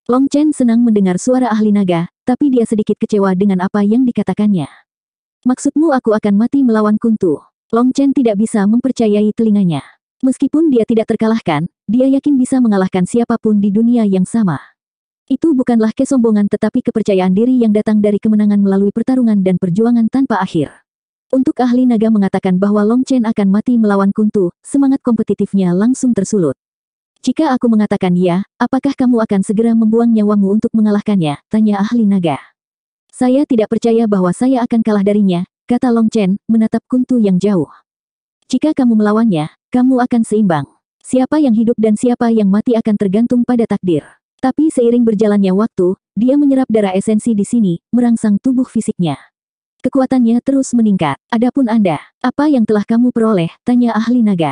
Long Chen senang mendengar suara ahli naga, tapi dia sedikit kecewa dengan apa yang dikatakannya. Maksudmu aku akan mati melawan kuntu? Long Chen tidak bisa mempercayai telinganya. Meskipun dia tidak terkalahkan, dia yakin bisa mengalahkan siapapun di dunia yang sama. Itu bukanlah kesombongan tetapi kepercayaan diri yang datang dari kemenangan melalui pertarungan dan perjuangan tanpa akhir. Untuk ahli naga mengatakan bahwa Long Chen akan mati melawan Kuntu, semangat kompetitifnya langsung tersulut. Jika aku mengatakan ya, apakah kamu akan segera membuang nyawamu untuk mengalahkannya? Tanya ahli naga. Saya tidak percaya bahwa saya akan kalah darinya, kata Long Chen, menatap Kuntu yang jauh. Jika kamu melawannya, kamu akan seimbang. Siapa yang hidup dan siapa yang mati akan tergantung pada takdir. Tapi seiring berjalannya waktu, dia menyerap darah esensi di sini, merangsang tubuh fisiknya. Kekuatannya terus meningkat. Adapun Anda, apa yang telah kamu peroleh? Tanya ahli naga.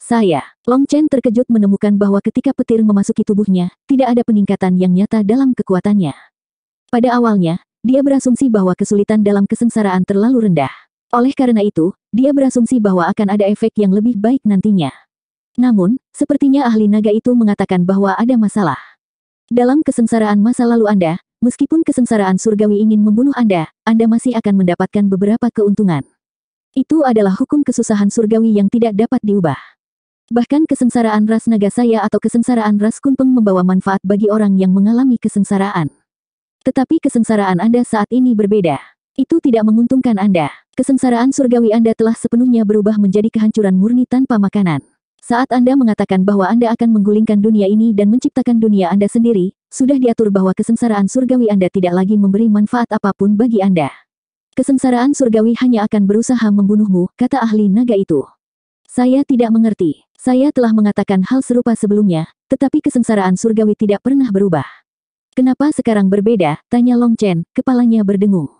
Saya, Long Chen terkejut menemukan bahwa ketika petir memasuki tubuhnya, tidak ada peningkatan yang nyata dalam kekuatannya. Pada awalnya, dia berasumsi bahwa kesulitan dalam kesengsaraan terlalu rendah. Oleh karena itu, dia berasumsi bahwa akan ada efek yang lebih baik nantinya. Namun, sepertinya ahli naga itu mengatakan bahwa ada masalah. Dalam kesengsaraan masa lalu Anda, meskipun kesengsaraan surgawi ingin membunuh Anda, Anda masih akan mendapatkan beberapa keuntungan. Itu adalah hukum kesusahan surgawi yang tidak dapat diubah. Bahkan kesengsaraan ras naga saya atau kesengsaraan ras kunpeng membawa manfaat bagi orang yang mengalami kesengsaraan. Tetapi kesengsaraan Anda saat ini berbeda. Itu tidak menguntungkan Anda. Kesengsaraan surgawi Anda telah sepenuhnya berubah menjadi kehancuran murni tanpa makanan. Saat Anda mengatakan bahwa Anda akan menggulingkan dunia ini dan menciptakan dunia Anda sendiri, sudah diatur bahwa kesengsaraan surgawi Anda tidak lagi memberi manfaat apapun bagi Anda. Kesengsaraan surgawi hanya akan berusaha membunuhmu, kata ahli naga itu. Saya tidak mengerti. Saya telah mengatakan hal serupa sebelumnya, tetapi kesengsaraan surgawi tidak pernah berubah. Kenapa sekarang berbeda? Tanya Long Chen, kepalanya berdengung.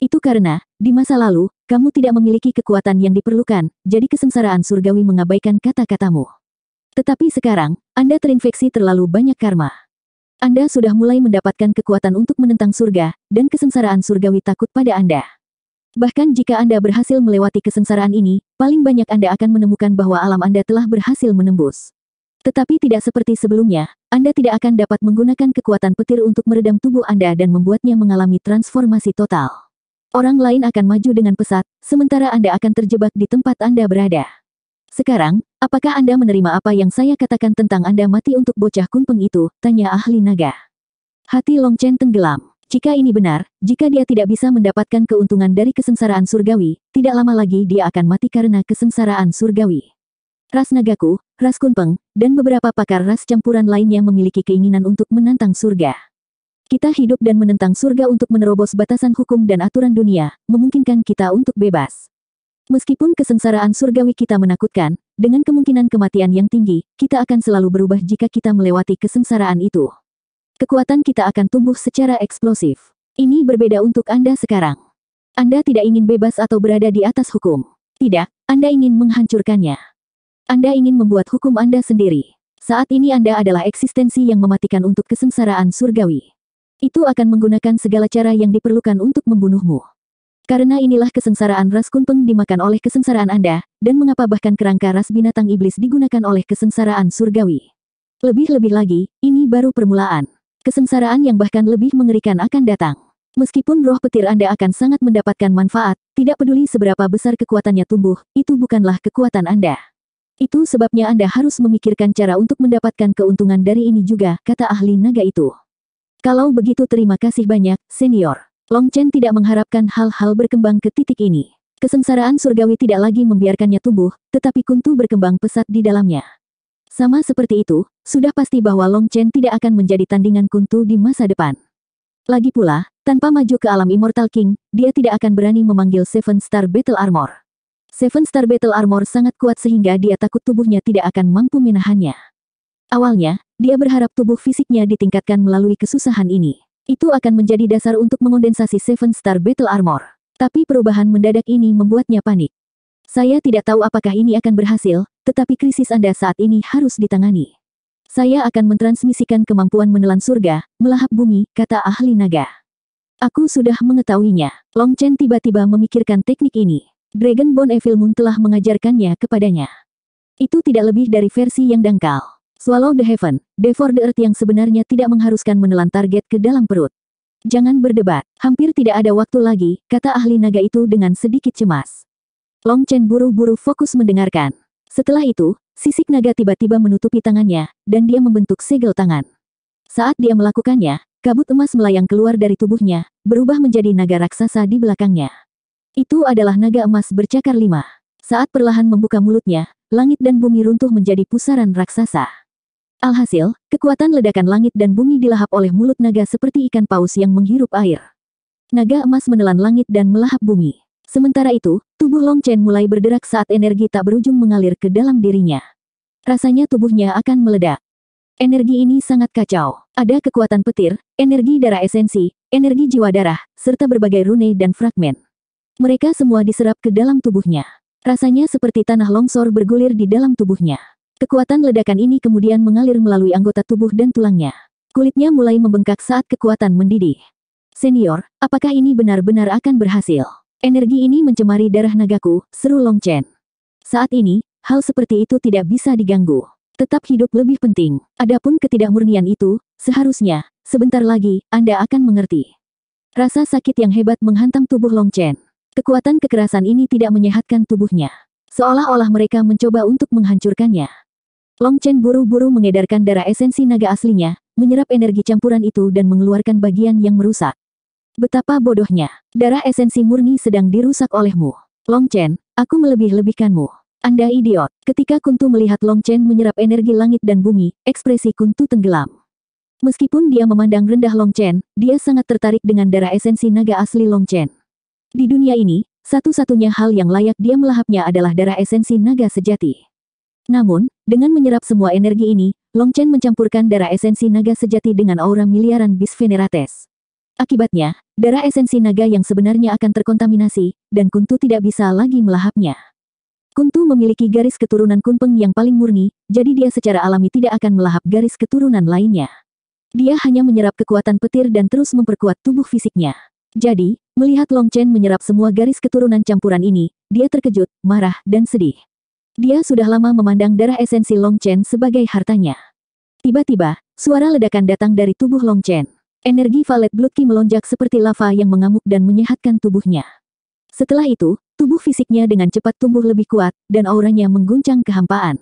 Itu karena, di masa lalu, kamu tidak memiliki kekuatan yang diperlukan, jadi kesengsaraan surgawi mengabaikan kata-katamu. Tetapi sekarang, Anda terinfeksi terlalu banyak karma. Anda sudah mulai mendapatkan kekuatan untuk menentang surga, dan kesengsaraan surgawi takut pada Anda. Bahkan jika Anda berhasil melewati kesengsaraan ini, paling banyak Anda akan menemukan bahwa alam Anda telah berhasil menembus. Tetapi tidak seperti sebelumnya, Anda tidak akan dapat menggunakan kekuatan petir untuk meredam tubuh Anda dan membuatnya mengalami transformasi total orang lain akan maju dengan pesat, sementara Anda akan terjebak di tempat Anda berada. Sekarang, apakah Anda menerima apa yang saya katakan tentang Anda mati untuk bocah kunpeng itu? Tanya ahli naga. Hati Long Chen tenggelam. Jika ini benar, jika dia tidak bisa mendapatkan keuntungan dari kesengsaraan surgawi, tidak lama lagi dia akan mati karena kesengsaraan surgawi. Ras Nagaku, Ras Kunpeng, dan beberapa pakar ras campuran lainnya memiliki keinginan untuk menantang surga. Kita hidup dan menentang surga untuk menerobos batasan hukum dan aturan dunia, memungkinkan kita untuk bebas. Meskipun kesengsaraan surgawi kita menakutkan, dengan kemungkinan kematian yang tinggi, kita akan selalu berubah jika kita melewati kesengsaraan itu. Kekuatan kita akan tumbuh secara eksplosif. Ini berbeda untuk Anda sekarang. Anda tidak ingin bebas atau berada di atas hukum. Tidak, Anda ingin menghancurkannya. Anda ingin membuat hukum Anda sendiri. Saat ini Anda adalah eksistensi yang mematikan untuk kesengsaraan surgawi. Itu akan menggunakan segala cara yang diperlukan untuk membunuhmu. Karena inilah kesengsaraan ras kunpeng dimakan oleh kesengsaraan Anda, dan mengapa bahkan kerangka ras binatang iblis digunakan oleh kesengsaraan surgawi. Lebih-lebih lagi, ini baru permulaan. Kesengsaraan yang bahkan lebih mengerikan akan datang. Meskipun roh petir Anda akan sangat mendapatkan manfaat, tidak peduli seberapa besar kekuatannya tumbuh, itu bukanlah kekuatan Anda. Itu sebabnya Anda harus memikirkan cara untuk mendapatkan keuntungan dari ini juga, kata ahli naga itu. Kalau begitu terima kasih banyak, senior. Long Chen tidak mengharapkan hal-hal berkembang ke titik ini. Kesengsaraan surgawi tidak lagi membiarkannya tumbuh, tetapi kuntu berkembang pesat di dalamnya. Sama seperti itu, sudah pasti bahwa Long Chen tidak akan menjadi tandingan kuntu di masa depan. Lagi pula, tanpa maju ke alam Immortal King, dia tidak akan berani memanggil Seven Star Battle Armor. Seven Star Battle Armor sangat kuat sehingga dia takut tubuhnya tidak akan mampu menahannya. Awalnya, dia berharap tubuh fisiknya ditingkatkan melalui kesusahan ini. Itu akan menjadi dasar untuk mengondensasi Seven Star Battle Armor. Tapi perubahan mendadak ini membuatnya panik. Saya tidak tahu apakah ini akan berhasil, tetapi krisis Anda saat ini harus ditangani. Saya akan mentransmisikan kemampuan menelan surga, melahap bumi, kata ahli naga. Aku sudah mengetahuinya. Long Chen tiba-tiba memikirkan teknik ini. Dragon Bone Evil Moon telah mengajarkannya kepadanya. Itu tidak lebih dari versi yang dangkal. Swallow the heaven, devour the earth yang sebenarnya tidak mengharuskan menelan target ke dalam perut. Jangan berdebat, hampir tidak ada waktu lagi, kata ahli naga itu dengan sedikit cemas. Long Chen buru-buru fokus mendengarkan. Setelah itu, sisik naga tiba-tiba menutupi tangannya, dan dia membentuk segel tangan. Saat dia melakukannya, kabut emas melayang keluar dari tubuhnya, berubah menjadi naga raksasa di belakangnya. Itu adalah naga emas bercakar lima. Saat perlahan membuka mulutnya, langit dan bumi runtuh menjadi pusaran raksasa. Alhasil, kekuatan ledakan langit dan bumi dilahap oleh mulut naga seperti ikan paus yang menghirup air. Naga emas menelan langit dan melahap bumi. Sementara itu, tubuh Long Chen mulai berderak saat energi tak berujung mengalir ke dalam dirinya. Rasanya tubuhnya akan meledak. Energi ini sangat kacau. Ada kekuatan petir, energi darah esensi, energi jiwa darah, serta berbagai rune dan fragmen. Mereka semua diserap ke dalam tubuhnya. Rasanya seperti tanah longsor bergulir di dalam tubuhnya. Kekuatan ledakan ini kemudian mengalir melalui anggota tubuh dan tulangnya. Kulitnya mulai membengkak saat kekuatan mendidih. Senior, apakah ini benar-benar akan berhasil? Energi ini mencemari darah nagaku, seru Long Chen. Saat ini, hal seperti itu tidak bisa diganggu. Tetap hidup lebih penting. Adapun ketidakmurnian itu, seharusnya, sebentar lagi, Anda akan mengerti. Rasa sakit yang hebat menghantam tubuh Long Chen. Kekuatan kekerasan ini tidak menyehatkan tubuhnya. Seolah-olah mereka mencoba untuk menghancurkannya. Long Chen buru-buru mengedarkan darah esensi naga aslinya, menyerap energi campuran itu dan mengeluarkan bagian yang merusak. Betapa bodohnya, darah esensi murni sedang dirusak olehmu. Long Chen, aku melebih-lebihkanmu. Anda idiot. Ketika Kuntu melihat Long Chen menyerap energi langit dan bumi, ekspresi Kuntu tenggelam. Meskipun dia memandang rendah Long Chen, dia sangat tertarik dengan darah esensi naga asli Long Chen. Di dunia ini, satu-satunya hal yang layak dia melahapnya adalah darah esensi naga sejati. Namun, dengan menyerap semua energi ini, Long Chen mencampurkan darah esensi naga sejati dengan aura miliaran bis venerates. Akibatnya, darah esensi naga yang sebenarnya akan terkontaminasi, dan Kuntu tidak bisa lagi melahapnya. Kuntu memiliki garis keturunan Kunpeng yang paling murni, jadi dia secara alami tidak akan melahap garis keturunan lainnya. Dia hanya menyerap kekuatan petir dan terus memperkuat tubuh fisiknya. Jadi, melihat Long Chen menyerap semua garis keturunan campuran ini, dia terkejut, marah, dan sedih. Dia sudah lama memandang darah esensi Long Chen sebagai hartanya. Tiba-tiba, suara ledakan datang dari tubuh Long Chen. Energi Valet Blood Ki melonjak seperti lava yang mengamuk dan menyehatkan tubuhnya. Setelah itu, tubuh fisiknya dengan cepat tumbuh lebih kuat, dan auranya mengguncang kehampaan.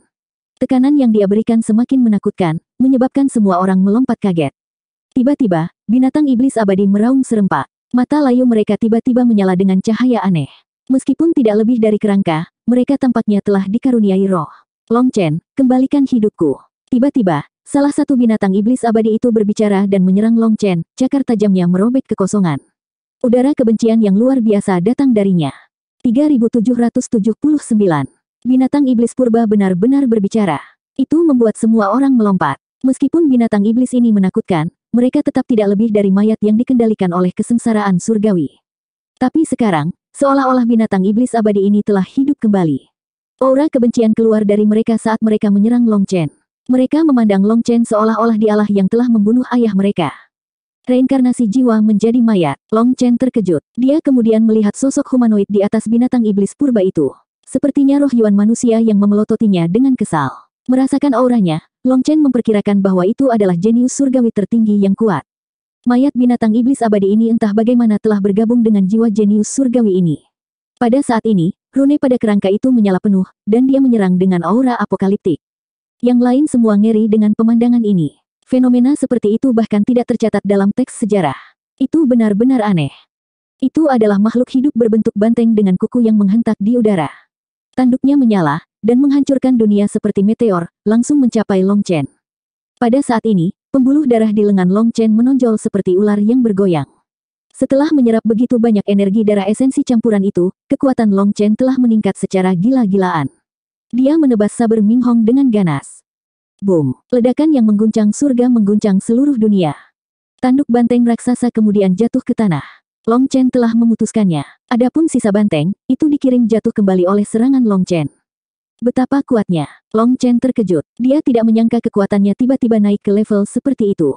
Tekanan yang dia berikan semakin menakutkan, menyebabkan semua orang melompat kaget. Tiba-tiba, binatang iblis abadi meraung serempak. Mata layu mereka tiba-tiba menyala dengan cahaya aneh. Meskipun tidak lebih dari kerangka, mereka tampaknya telah dikaruniai roh. Long Chen, kembalikan hidupku. Tiba-tiba, salah satu binatang iblis abadi itu berbicara dan menyerang Long Chen, cakar tajamnya merobek kekosongan. Udara kebencian yang luar biasa datang darinya. 3779. Binatang iblis purba benar-benar berbicara. Itu membuat semua orang melompat. Meskipun binatang iblis ini menakutkan, mereka tetap tidak lebih dari mayat yang dikendalikan oleh kesengsaraan surgawi. Tapi sekarang, seolah-olah binatang iblis abadi ini telah hidup kembali. Aura kebencian keluar dari mereka saat mereka menyerang Long Chen. Mereka memandang Long Chen seolah-olah dialah yang telah membunuh ayah mereka. Reinkarnasi jiwa menjadi mayat, Long Chen terkejut. Dia kemudian melihat sosok humanoid di atas binatang iblis purba itu. Sepertinya roh Yuan manusia yang memelototinya dengan kesal. Merasakan auranya, Long Chen memperkirakan bahwa itu adalah jenius surgawi tertinggi yang kuat. Mayat binatang iblis abadi ini entah bagaimana telah bergabung dengan jiwa jenius surgawi ini. Pada saat ini, rune pada kerangka itu menyala penuh, dan dia menyerang dengan aura apokaliptik. Yang lain semua ngeri dengan pemandangan ini. Fenomena seperti itu bahkan tidak tercatat dalam teks sejarah. Itu benar-benar aneh. Itu adalah makhluk hidup berbentuk banteng dengan kuku yang menghentak di udara. Tanduknya menyala, dan menghancurkan dunia seperti meteor, langsung mencapai Long Chen. Pada saat ini, Pembuluh darah di lengan Long Chen menonjol seperti ular yang bergoyang. Setelah menyerap begitu banyak energi darah esensi campuran itu, kekuatan Long Chen telah meningkat secara gila-gilaan. Dia menebas saber Ming Hong dengan ganas. Boom! Ledakan yang mengguncang surga mengguncang seluruh dunia. Tanduk banteng raksasa kemudian jatuh ke tanah. Long Chen telah memutuskannya. Adapun sisa banteng, itu dikirim jatuh kembali oleh serangan Long Chen. Betapa kuatnya. Long Chen terkejut. Dia tidak menyangka kekuatannya tiba-tiba naik ke level seperti itu.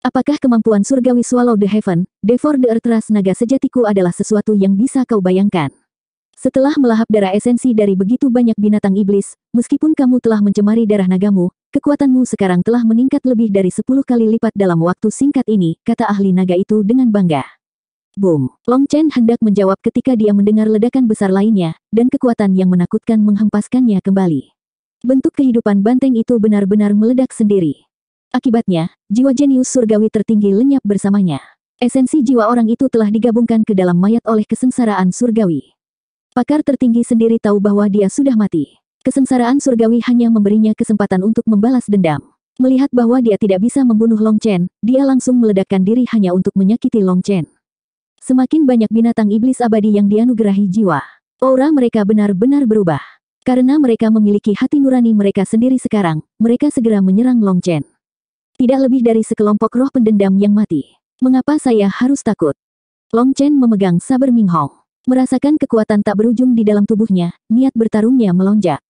Apakah kemampuan surgawi Swallow the Heaven, Devor the Earth Ras Naga sejatiku adalah sesuatu yang bisa kau bayangkan? Setelah melahap darah esensi dari begitu banyak binatang iblis, meskipun kamu telah mencemari darah nagamu, kekuatanmu sekarang telah meningkat lebih dari 10 kali lipat dalam waktu singkat ini, kata ahli naga itu dengan bangga. Boom. Long Chen hendak menjawab ketika dia mendengar ledakan besar lainnya, dan kekuatan yang menakutkan menghempaskannya kembali. Bentuk kehidupan banteng itu benar-benar meledak sendiri. Akibatnya, jiwa jenius surgawi tertinggi lenyap bersamanya. Esensi jiwa orang itu telah digabungkan ke dalam mayat oleh kesengsaraan surgawi. Pakar tertinggi sendiri tahu bahwa dia sudah mati. Kesengsaraan surgawi hanya memberinya kesempatan untuk membalas dendam. Melihat bahwa dia tidak bisa membunuh Long Chen, dia langsung meledakkan diri hanya untuk menyakiti Long Chen semakin banyak binatang iblis abadi yang dianugerahi jiwa. Aura mereka benar-benar berubah. Karena mereka memiliki hati nurani mereka sendiri sekarang, mereka segera menyerang Long Chen. Tidak lebih dari sekelompok roh pendendam yang mati. Mengapa saya harus takut? Long Chen memegang saber Ming Hong. Merasakan kekuatan tak berujung di dalam tubuhnya, niat bertarungnya melonjak.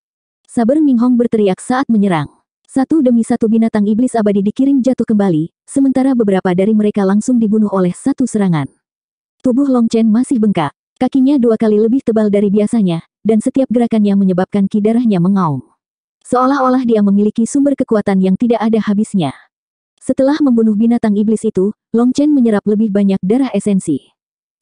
Saber Ming Hong berteriak saat menyerang. Satu demi satu binatang iblis abadi dikirim jatuh kembali, sementara beberapa dari mereka langsung dibunuh oleh satu serangan. Tubuh Long Chen masih bengkak. Kakinya dua kali lebih tebal dari biasanya, dan setiap gerakannya menyebabkan ki darahnya mengaum. Seolah-olah dia memiliki sumber kekuatan yang tidak ada habisnya. Setelah membunuh binatang iblis itu, Long Chen menyerap lebih banyak darah esensi.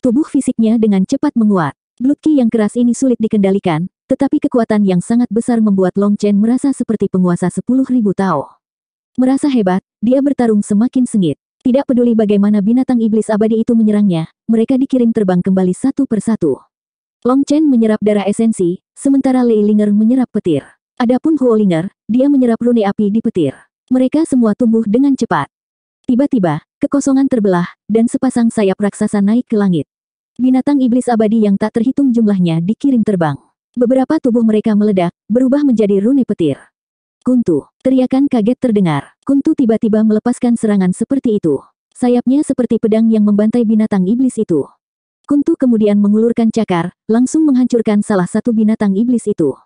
Tubuh fisiknya dengan cepat menguat. Blood Qi yang keras ini sulit dikendalikan, tetapi kekuatan yang sangat besar membuat Long Chen merasa seperti penguasa 10.000 Tao. Merasa hebat, dia bertarung semakin sengit. Tidak peduli bagaimana binatang iblis abadi itu menyerangnya, mereka dikirim terbang kembali satu persatu. Long Chen menyerap darah esensi, sementara Lei Linger menyerap petir. Adapun Huo Linger, dia menyerap rune api di petir. Mereka semua tumbuh dengan cepat. Tiba-tiba, kekosongan terbelah, dan sepasang sayap raksasa naik ke langit. Binatang iblis abadi yang tak terhitung jumlahnya dikirim terbang. Beberapa tubuh mereka meledak, berubah menjadi rune petir. Kuntu, teriakan kaget terdengar. Kuntu tiba-tiba melepaskan serangan seperti itu. Sayapnya seperti pedang yang membantai binatang iblis itu. Kuntu kemudian mengulurkan cakar, langsung menghancurkan salah satu binatang iblis itu.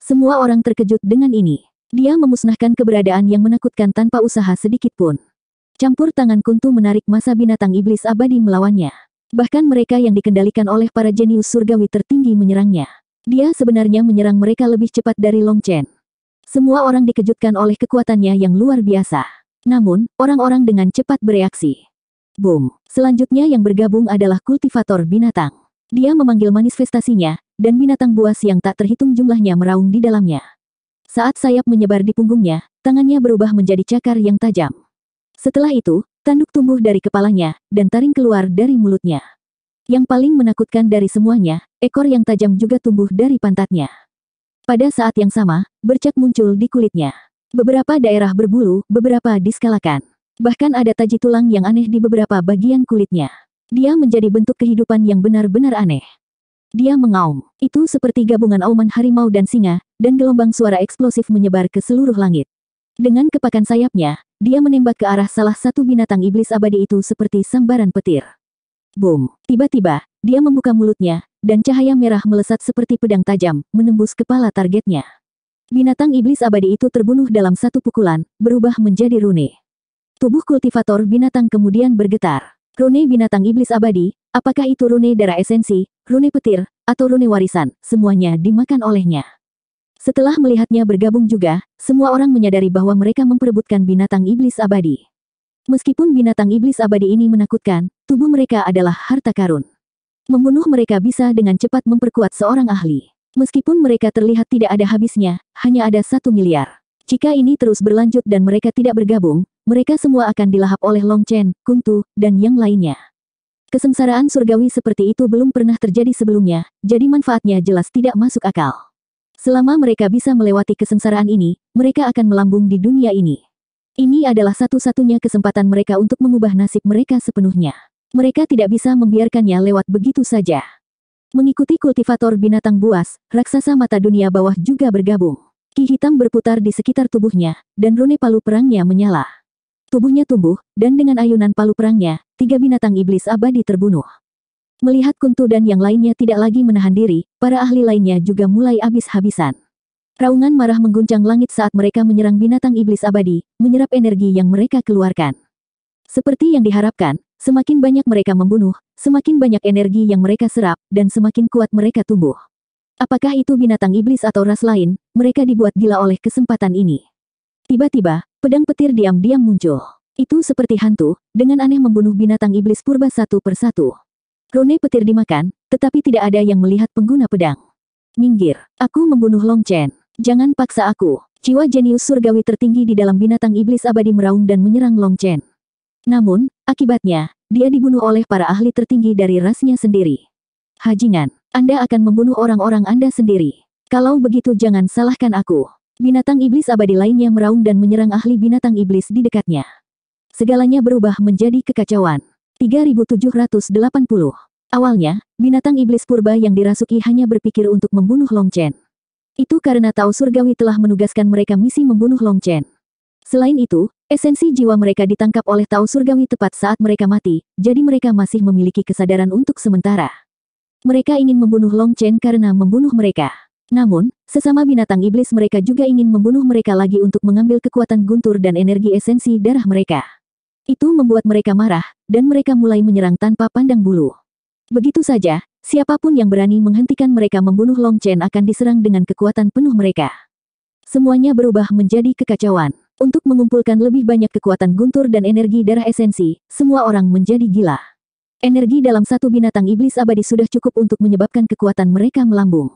Semua orang terkejut dengan ini. Dia memusnahkan keberadaan yang menakutkan tanpa usaha sedikit pun. Campur tangan Kuntu menarik masa binatang iblis abadi melawannya. Bahkan mereka yang dikendalikan oleh para jenius surgawi tertinggi menyerangnya. Dia sebenarnya menyerang mereka lebih cepat dari Long Chen. Semua orang dikejutkan oleh kekuatannya yang luar biasa. Namun, orang-orang dengan cepat bereaksi. Boom! Selanjutnya yang bergabung adalah kultivator binatang. Dia memanggil manifestasinya, dan binatang buas yang tak terhitung jumlahnya meraung di dalamnya. Saat sayap menyebar di punggungnya, tangannya berubah menjadi cakar yang tajam. Setelah itu, tanduk tumbuh dari kepalanya, dan taring keluar dari mulutnya. Yang paling menakutkan dari semuanya, ekor yang tajam juga tumbuh dari pantatnya. Pada saat yang sama, bercak muncul di kulitnya. Beberapa daerah berbulu, beberapa diskalakan. Bahkan ada taji tulang yang aneh di beberapa bagian kulitnya. Dia menjadi bentuk kehidupan yang benar-benar aneh. Dia mengaum. Itu seperti gabungan auman harimau dan singa, dan gelombang suara eksplosif menyebar ke seluruh langit. Dengan kepakan sayapnya, dia menembak ke arah salah satu binatang iblis abadi itu seperti sambaran petir. Boom. Tiba-tiba, dia membuka mulutnya, dan cahaya merah melesat seperti pedang tajam, menembus kepala targetnya. Binatang iblis abadi itu terbunuh dalam satu pukulan, berubah menjadi rune. Tubuh kultivator binatang kemudian bergetar. Rune binatang iblis abadi, apakah itu rune darah esensi, rune petir, atau rune warisan, semuanya dimakan olehnya. Setelah melihatnya bergabung juga, semua orang menyadari bahwa mereka memperebutkan binatang iblis abadi. Meskipun binatang iblis abadi ini menakutkan, tubuh mereka adalah harta karun. Membunuh mereka bisa dengan cepat memperkuat seorang ahli. Meskipun mereka terlihat tidak ada habisnya, hanya ada satu miliar. Jika ini terus berlanjut dan mereka tidak bergabung, mereka semua akan dilahap oleh Long Chen, Kuntu, dan yang lainnya. Kesengsaraan surgawi seperti itu belum pernah terjadi sebelumnya, jadi manfaatnya jelas tidak masuk akal. Selama mereka bisa melewati kesengsaraan ini, mereka akan melambung di dunia ini. Ini adalah satu-satunya kesempatan mereka untuk mengubah nasib mereka sepenuhnya. Mereka tidak bisa membiarkannya lewat begitu saja. Mengikuti kultivator binatang buas, raksasa mata dunia bawah juga bergabung. Ki hitam berputar di sekitar tubuhnya, dan rune palu perangnya menyala. Tubuhnya tumbuh, dan dengan ayunan palu perangnya, tiga binatang iblis abadi terbunuh. Melihat Kuntu dan yang lainnya tidak lagi menahan diri, para ahli lainnya juga mulai habis-habisan. Raungan marah mengguncang langit saat mereka menyerang binatang iblis abadi, menyerap energi yang mereka keluarkan. Seperti yang diharapkan, Semakin banyak mereka membunuh, semakin banyak energi yang mereka serap, dan semakin kuat mereka tumbuh. Apakah itu binatang iblis atau ras lain, mereka dibuat gila oleh kesempatan ini. Tiba-tiba, pedang petir diam-diam muncul. Itu seperti hantu, dengan aneh membunuh binatang iblis purba satu persatu. Rune petir dimakan, tetapi tidak ada yang melihat pengguna pedang. Minggir, aku membunuh Long Chen. Jangan paksa aku. Jiwa jenius surgawi tertinggi di dalam binatang iblis abadi meraung dan menyerang Long Chen. Namun, Akibatnya, dia dibunuh oleh para ahli tertinggi dari rasnya sendiri. Hajingan, Anda akan membunuh orang-orang Anda sendiri. Kalau begitu jangan salahkan aku. Binatang iblis abadi lainnya meraung dan menyerang ahli binatang iblis di dekatnya. Segalanya berubah menjadi kekacauan. 3780. Awalnya, binatang iblis purba yang dirasuki hanya berpikir untuk membunuh Long Chen. Itu karena Tao Surgawi telah menugaskan mereka misi membunuh Long Chen. Selain itu, Esensi jiwa mereka ditangkap oleh Tao Surgawi tepat saat mereka mati, jadi mereka masih memiliki kesadaran untuk sementara. Mereka ingin membunuh Long Chen karena membunuh mereka. Namun, sesama binatang iblis mereka juga ingin membunuh mereka lagi untuk mengambil kekuatan guntur dan energi esensi darah mereka. Itu membuat mereka marah, dan mereka mulai menyerang tanpa pandang bulu. Begitu saja, siapapun yang berani menghentikan mereka membunuh Long Chen akan diserang dengan kekuatan penuh mereka. Semuanya berubah menjadi kekacauan. Untuk mengumpulkan lebih banyak kekuatan guntur dan energi darah esensi, semua orang menjadi gila. Energi dalam satu binatang iblis abadi sudah cukup untuk menyebabkan kekuatan mereka melambung.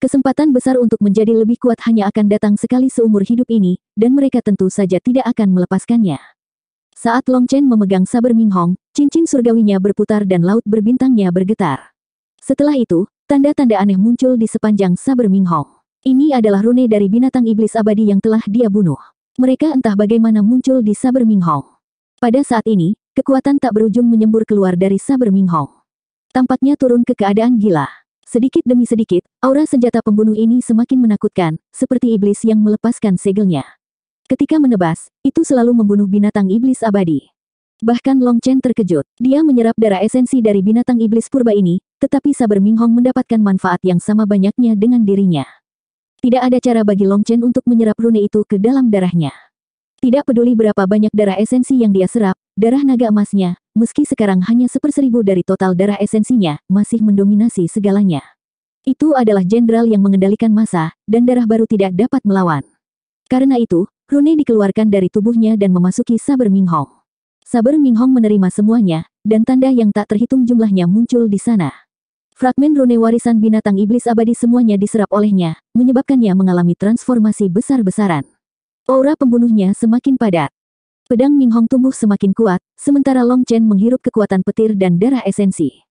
Kesempatan besar untuk menjadi lebih kuat hanya akan datang sekali seumur hidup ini, dan mereka tentu saja tidak akan melepaskannya. Saat Long Chen memegang saber Ming Hong, cincin surgawinya berputar dan laut berbintangnya bergetar. Setelah itu, tanda-tanda aneh muncul di sepanjang saber Ming Hong. Ini adalah rune dari binatang iblis abadi yang telah dia bunuh. Mereka entah bagaimana muncul di Saber Minghong. Pada saat ini, kekuatan tak berujung menyembur keluar dari Saber Minghong. Tampaknya turun ke keadaan gila. Sedikit demi sedikit, aura senjata pembunuh ini semakin menakutkan, seperti iblis yang melepaskan segelnya. Ketika menebas, itu selalu membunuh binatang iblis abadi. Bahkan Long Chen terkejut. Dia menyerap darah esensi dari binatang iblis purba ini, tetapi Saber Minghong mendapatkan manfaat yang sama banyaknya dengan dirinya. Tidak ada cara bagi Long Chen untuk menyerap rune itu ke dalam darahnya. Tidak peduli berapa banyak darah esensi yang dia serap, darah naga emasnya, meski sekarang hanya seperseribu dari total darah esensinya, masih mendominasi segalanya. Itu adalah jenderal yang mengendalikan masa, dan darah baru tidak dapat melawan. Karena itu, rune dikeluarkan dari tubuhnya dan memasuki Saber Ming Hong. Saber Ming Hong menerima semuanya, dan tanda yang tak terhitung jumlahnya muncul di sana. Fragmen rune warisan binatang iblis abadi semuanya diserap olehnya, menyebabkannya mengalami transformasi besar-besaran. Aura pembunuhnya semakin padat. Pedang Ming Hong tumbuh semakin kuat, sementara Long Chen menghirup kekuatan petir dan darah esensi.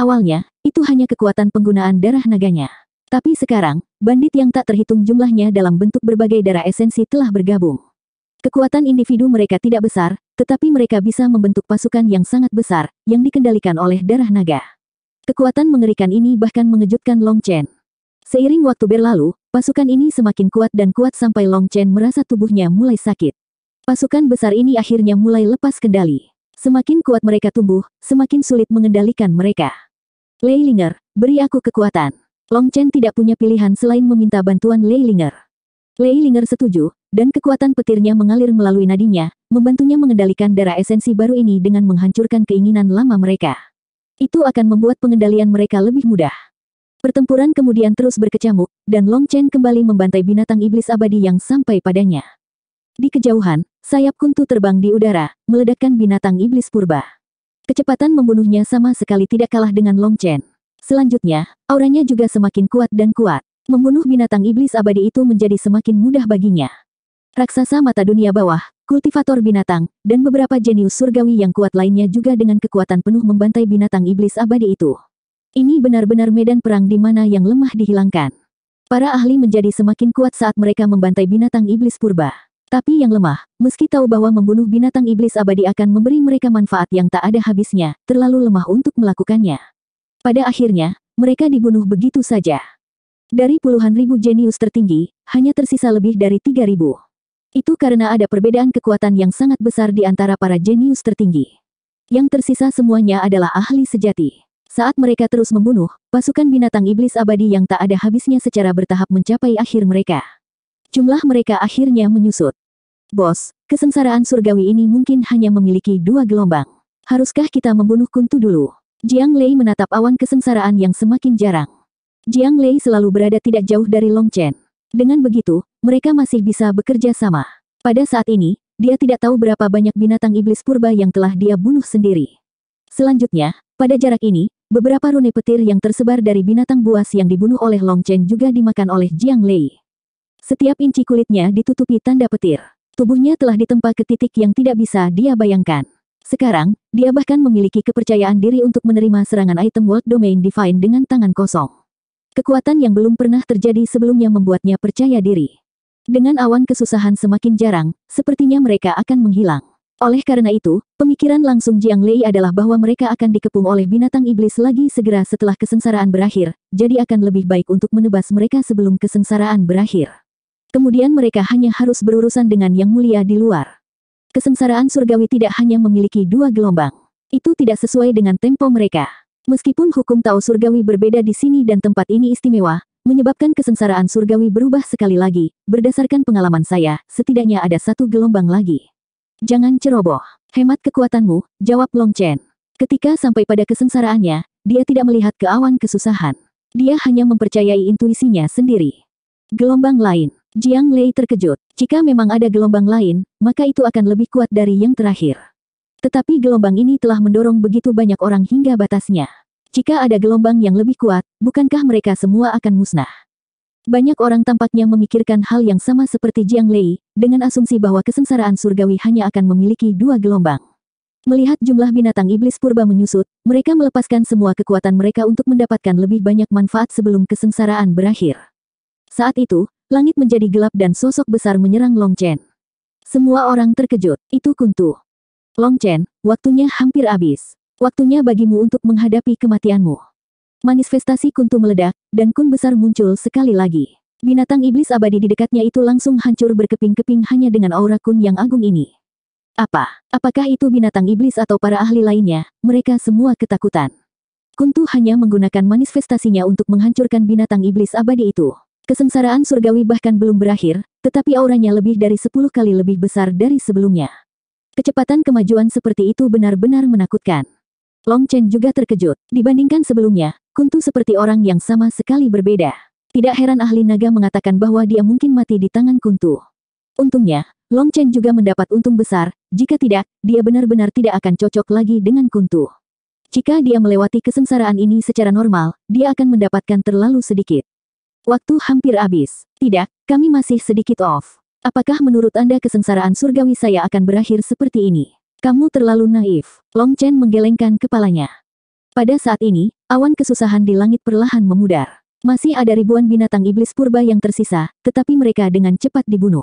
Awalnya, itu hanya kekuatan penggunaan darah naganya. Tapi sekarang, bandit yang tak terhitung jumlahnya dalam bentuk berbagai darah esensi telah bergabung. Kekuatan individu mereka tidak besar, tetapi mereka bisa membentuk pasukan yang sangat besar, yang dikendalikan oleh darah naga. Kekuatan mengerikan ini bahkan mengejutkan Long Chen. Seiring waktu berlalu, pasukan ini semakin kuat dan kuat sampai Long Chen merasa tubuhnya mulai sakit. Pasukan besar ini akhirnya mulai lepas kendali. Semakin kuat mereka tumbuh, semakin sulit mengendalikan mereka. Lei Ling'er, beri aku kekuatan. Long Chen tidak punya pilihan selain meminta bantuan Lei Ling'er. Lei Ling'er setuju, dan kekuatan petirnya mengalir melalui nadinya, membantunya mengendalikan darah esensi baru ini dengan menghancurkan keinginan lama mereka. Itu akan membuat pengendalian mereka lebih mudah. Pertempuran kemudian terus berkecamuk, dan Long Chen kembali membantai binatang iblis abadi yang sampai padanya. Di kejauhan, sayap kuntu terbang di udara, meledakkan binatang iblis purba. Kecepatan membunuhnya sama sekali tidak kalah dengan Long Chen. Selanjutnya, auranya juga semakin kuat dan kuat. Membunuh binatang iblis abadi itu menjadi semakin mudah baginya. Raksasa mata dunia bawah, kultivator binatang, dan beberapa jenius surgawi yang kuat lainnya juga dengan kekuatan penuh membantai binatang iblis abadi itu. Ini benar-benar medan perang di mana yang lemah dihilangkan. Para ahli menjadi semakin kuat saat mereka membantai binatang iblis purba. Tapi yang lemah, meski tahu bahwa membunuh binatang iblis abadi akan memberi mereka manfaat yang tak ada habisnya, terlalu lemah untuk melakukannya. Pada akhirnya, mereka dibunuh begitu saja. Dari puluhan ribu jenius tertinggi, hanya tersisa lebih dari tiga ribu. Itu karena ada perbedaan kekuatan yang sangat besar di antara para jenius tertinggi. Yang tersisa semuanya adalah ahli sejati. Saat mereka terus membunuh, pasukan binatang iblis abadi yang tak ada habisnya secara bertahap mencapai akhir mereka. Jumlah mereka akhirnya menyusut. Bos, kesengsaraan surgawi ini mungkin hanya memiliki dua gelombang. Haruskah kita membunuh kuntu dulu? Jiang Lei menatap awan kesengsaraan yang semakin jarang. Jiang Lei selalu berada tidak jauh dari Long Chen. Dengan begitu, mereka masih bisa bekerja sama. Pada saat ini, dia tidak tahu berapa banyak binatang iblis purba yang telah dia bunuh sendiri. Selanjutnya, pada jarak ini, beberapa rune petir yang tersebar dari binatang buas yang dibunuh oleh Long Chen juga dimakan oleh Jiang Lei. Setiap inci kulitnya ditutupi tanda petir. Tubuhnya telah ditempa ke titik yang tidak bisa dia bayangkan. Sekarang, dia bahkan memiliki kepercayaan diri untuk menerima serangan item World Domain Divine dengan tangan kosong. Kekuatan yang belum pernah terjadi sebelumnya membuatnya percaya diri. Dengan awan kesusahan semakin jarang, sepertinya mereka akan menghilang. Oleh karena itu, pemikiran langsung Jiang Lei adalah bahwa mereka akan dikepung oleh binatang iblis lagi segera setelah kesengsaraan berakhir, jadi akan lebih baik untuk menebas mereka sebelum kesengsaraan berakhir. Kemudian mereka hanya harus berurusan dengan yang mulia di luar. Kesengsaraan surgawi tidak hanya memiliki dua gelombang. Itu tidak sesuai dengan tempo mereka. Meskipun hukum Tao surgawi berbeda di sini dan tempat ini istimewa, menyebabkan kesengsaraan surgawi berubah sekali lagi, berdasarkan pengalaman saya, setidaknya ada satu gelombang lagi. Jangan ceroboh. Hemat kekuatanmu, jawab Long Chen. Ketika sampai pada kesengsaraannya, dia tidak melihat ke awan kesusahan. Dia hanya mempercayai intuisinya sendiri. Gelombang lain. Jiang Lei terkejut. Jika memang ada gelombang lain, maka itu akan lebih kuat dari yang terakhir. Tetapi gelombang ini telah mendorong begitu banyak orang hingga batasnya. Jika ada gelombang yang lebih kuat, bukankah mereka semua akan musnah? Banyak orang tampaknya memikirkan hal yang sama seperti Jiang Lei, dengan asumsi bahwa kesengsaraan surgawi hanya akan memiliki dua gelombang. Melihat jumlah binatang iblis purba menyusut, mereka melepaskan semua kekuatan mereka untuk mendapatkan lebih banyak manfaat sebelum kesengsaraan berakhir. Saat itu, langit menjadi gelap dan sosok besar menyerang Long Chen. Semua orang terkejut, itu kuntu. Long Chen, waktunya hampir habis. Waktunya bagimu untuk menghadapi kematianmu. Manifestasi kuntu meledak, dan kun besar muncul sekali lagi. Binatang iblis abadi di dekatnya itu langsung hancur berkeping-keping hanya dengan aura kun yang agung ini. Apa? Apakah itu binatang iblis atau para ahli lainnya? Mereka semua ketakutan. Kuntu hanya menggunakan manifestasinya untuk menghancurkan binatang iblis abadi itu. Kesengsaraan surgawi bahkan belum berakhir, tetapi auranya lebih dari 10 kali lebih besar dari sebelumnya. Kecepatan kemajuan seperti itu benar-benar menakutkan. Long Chen juga terkejut. Dibandingkan sebelumnya, Kuntu seperti orang yang sama sekali berbeda. Tidak heran ahli naga mengatakan bahwa dia mungkin mati di tangan Kuntu. Untungnya, Long Chen juga mendapat untung besar, jika tidak, dia benar-benar tidak akan cocok lagi dengan Kuntu. Jika dia melewati kesengsaraan ini secara normal, dia akan mendapatkan terlalu sedikit. Waktu hampir habis. Tidak, kami masih sedikit off. Apakah menurut Anda kesengsaraan surgawi saya akan berakhir seperti ini? Kamu terlalu naif. Long Chen menggelengkan kepalanya. Pada saat ini, awan kesusahan di langit perlahan memudar. Masih ada ribuan binatang iblis purba yang tersisa, tetapi mereka dengan cepat dibunuh.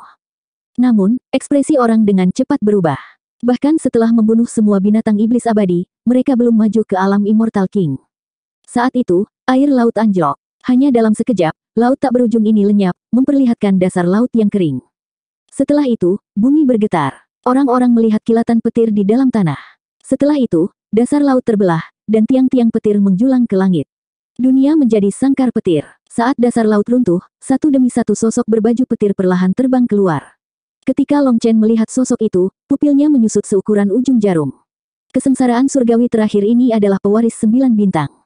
Namun, ekspresi orang dengan cepat berubah. Bahkan setelah membunuh semua binatang iblis abadi, mereka belum maju ke alam Immortal King. Saat itu, air laut anjlok. Hanya dalam sekejap, laut tak berujung ini lenyap, memperlihatkan dasar laut yang kering. Setelah itu, bumi bergetar. Orang-orang melihat kilatan petir di dalam tanah. Setelah itu, dasar laut terbelah, dan tiang-tiang petir menjulang ke langit. Dunia menjadi sangkar petir. Saat dasar laut runtuh, satu demi satu sosok berbaju petir perlahan terbang keluar. Ketika Long Chen melihat sosok itu, pupilnya menyusut seukuran ujung jarum. Kesengsaraan surgawi terakhir ini adalah pewaris sembilan bintang.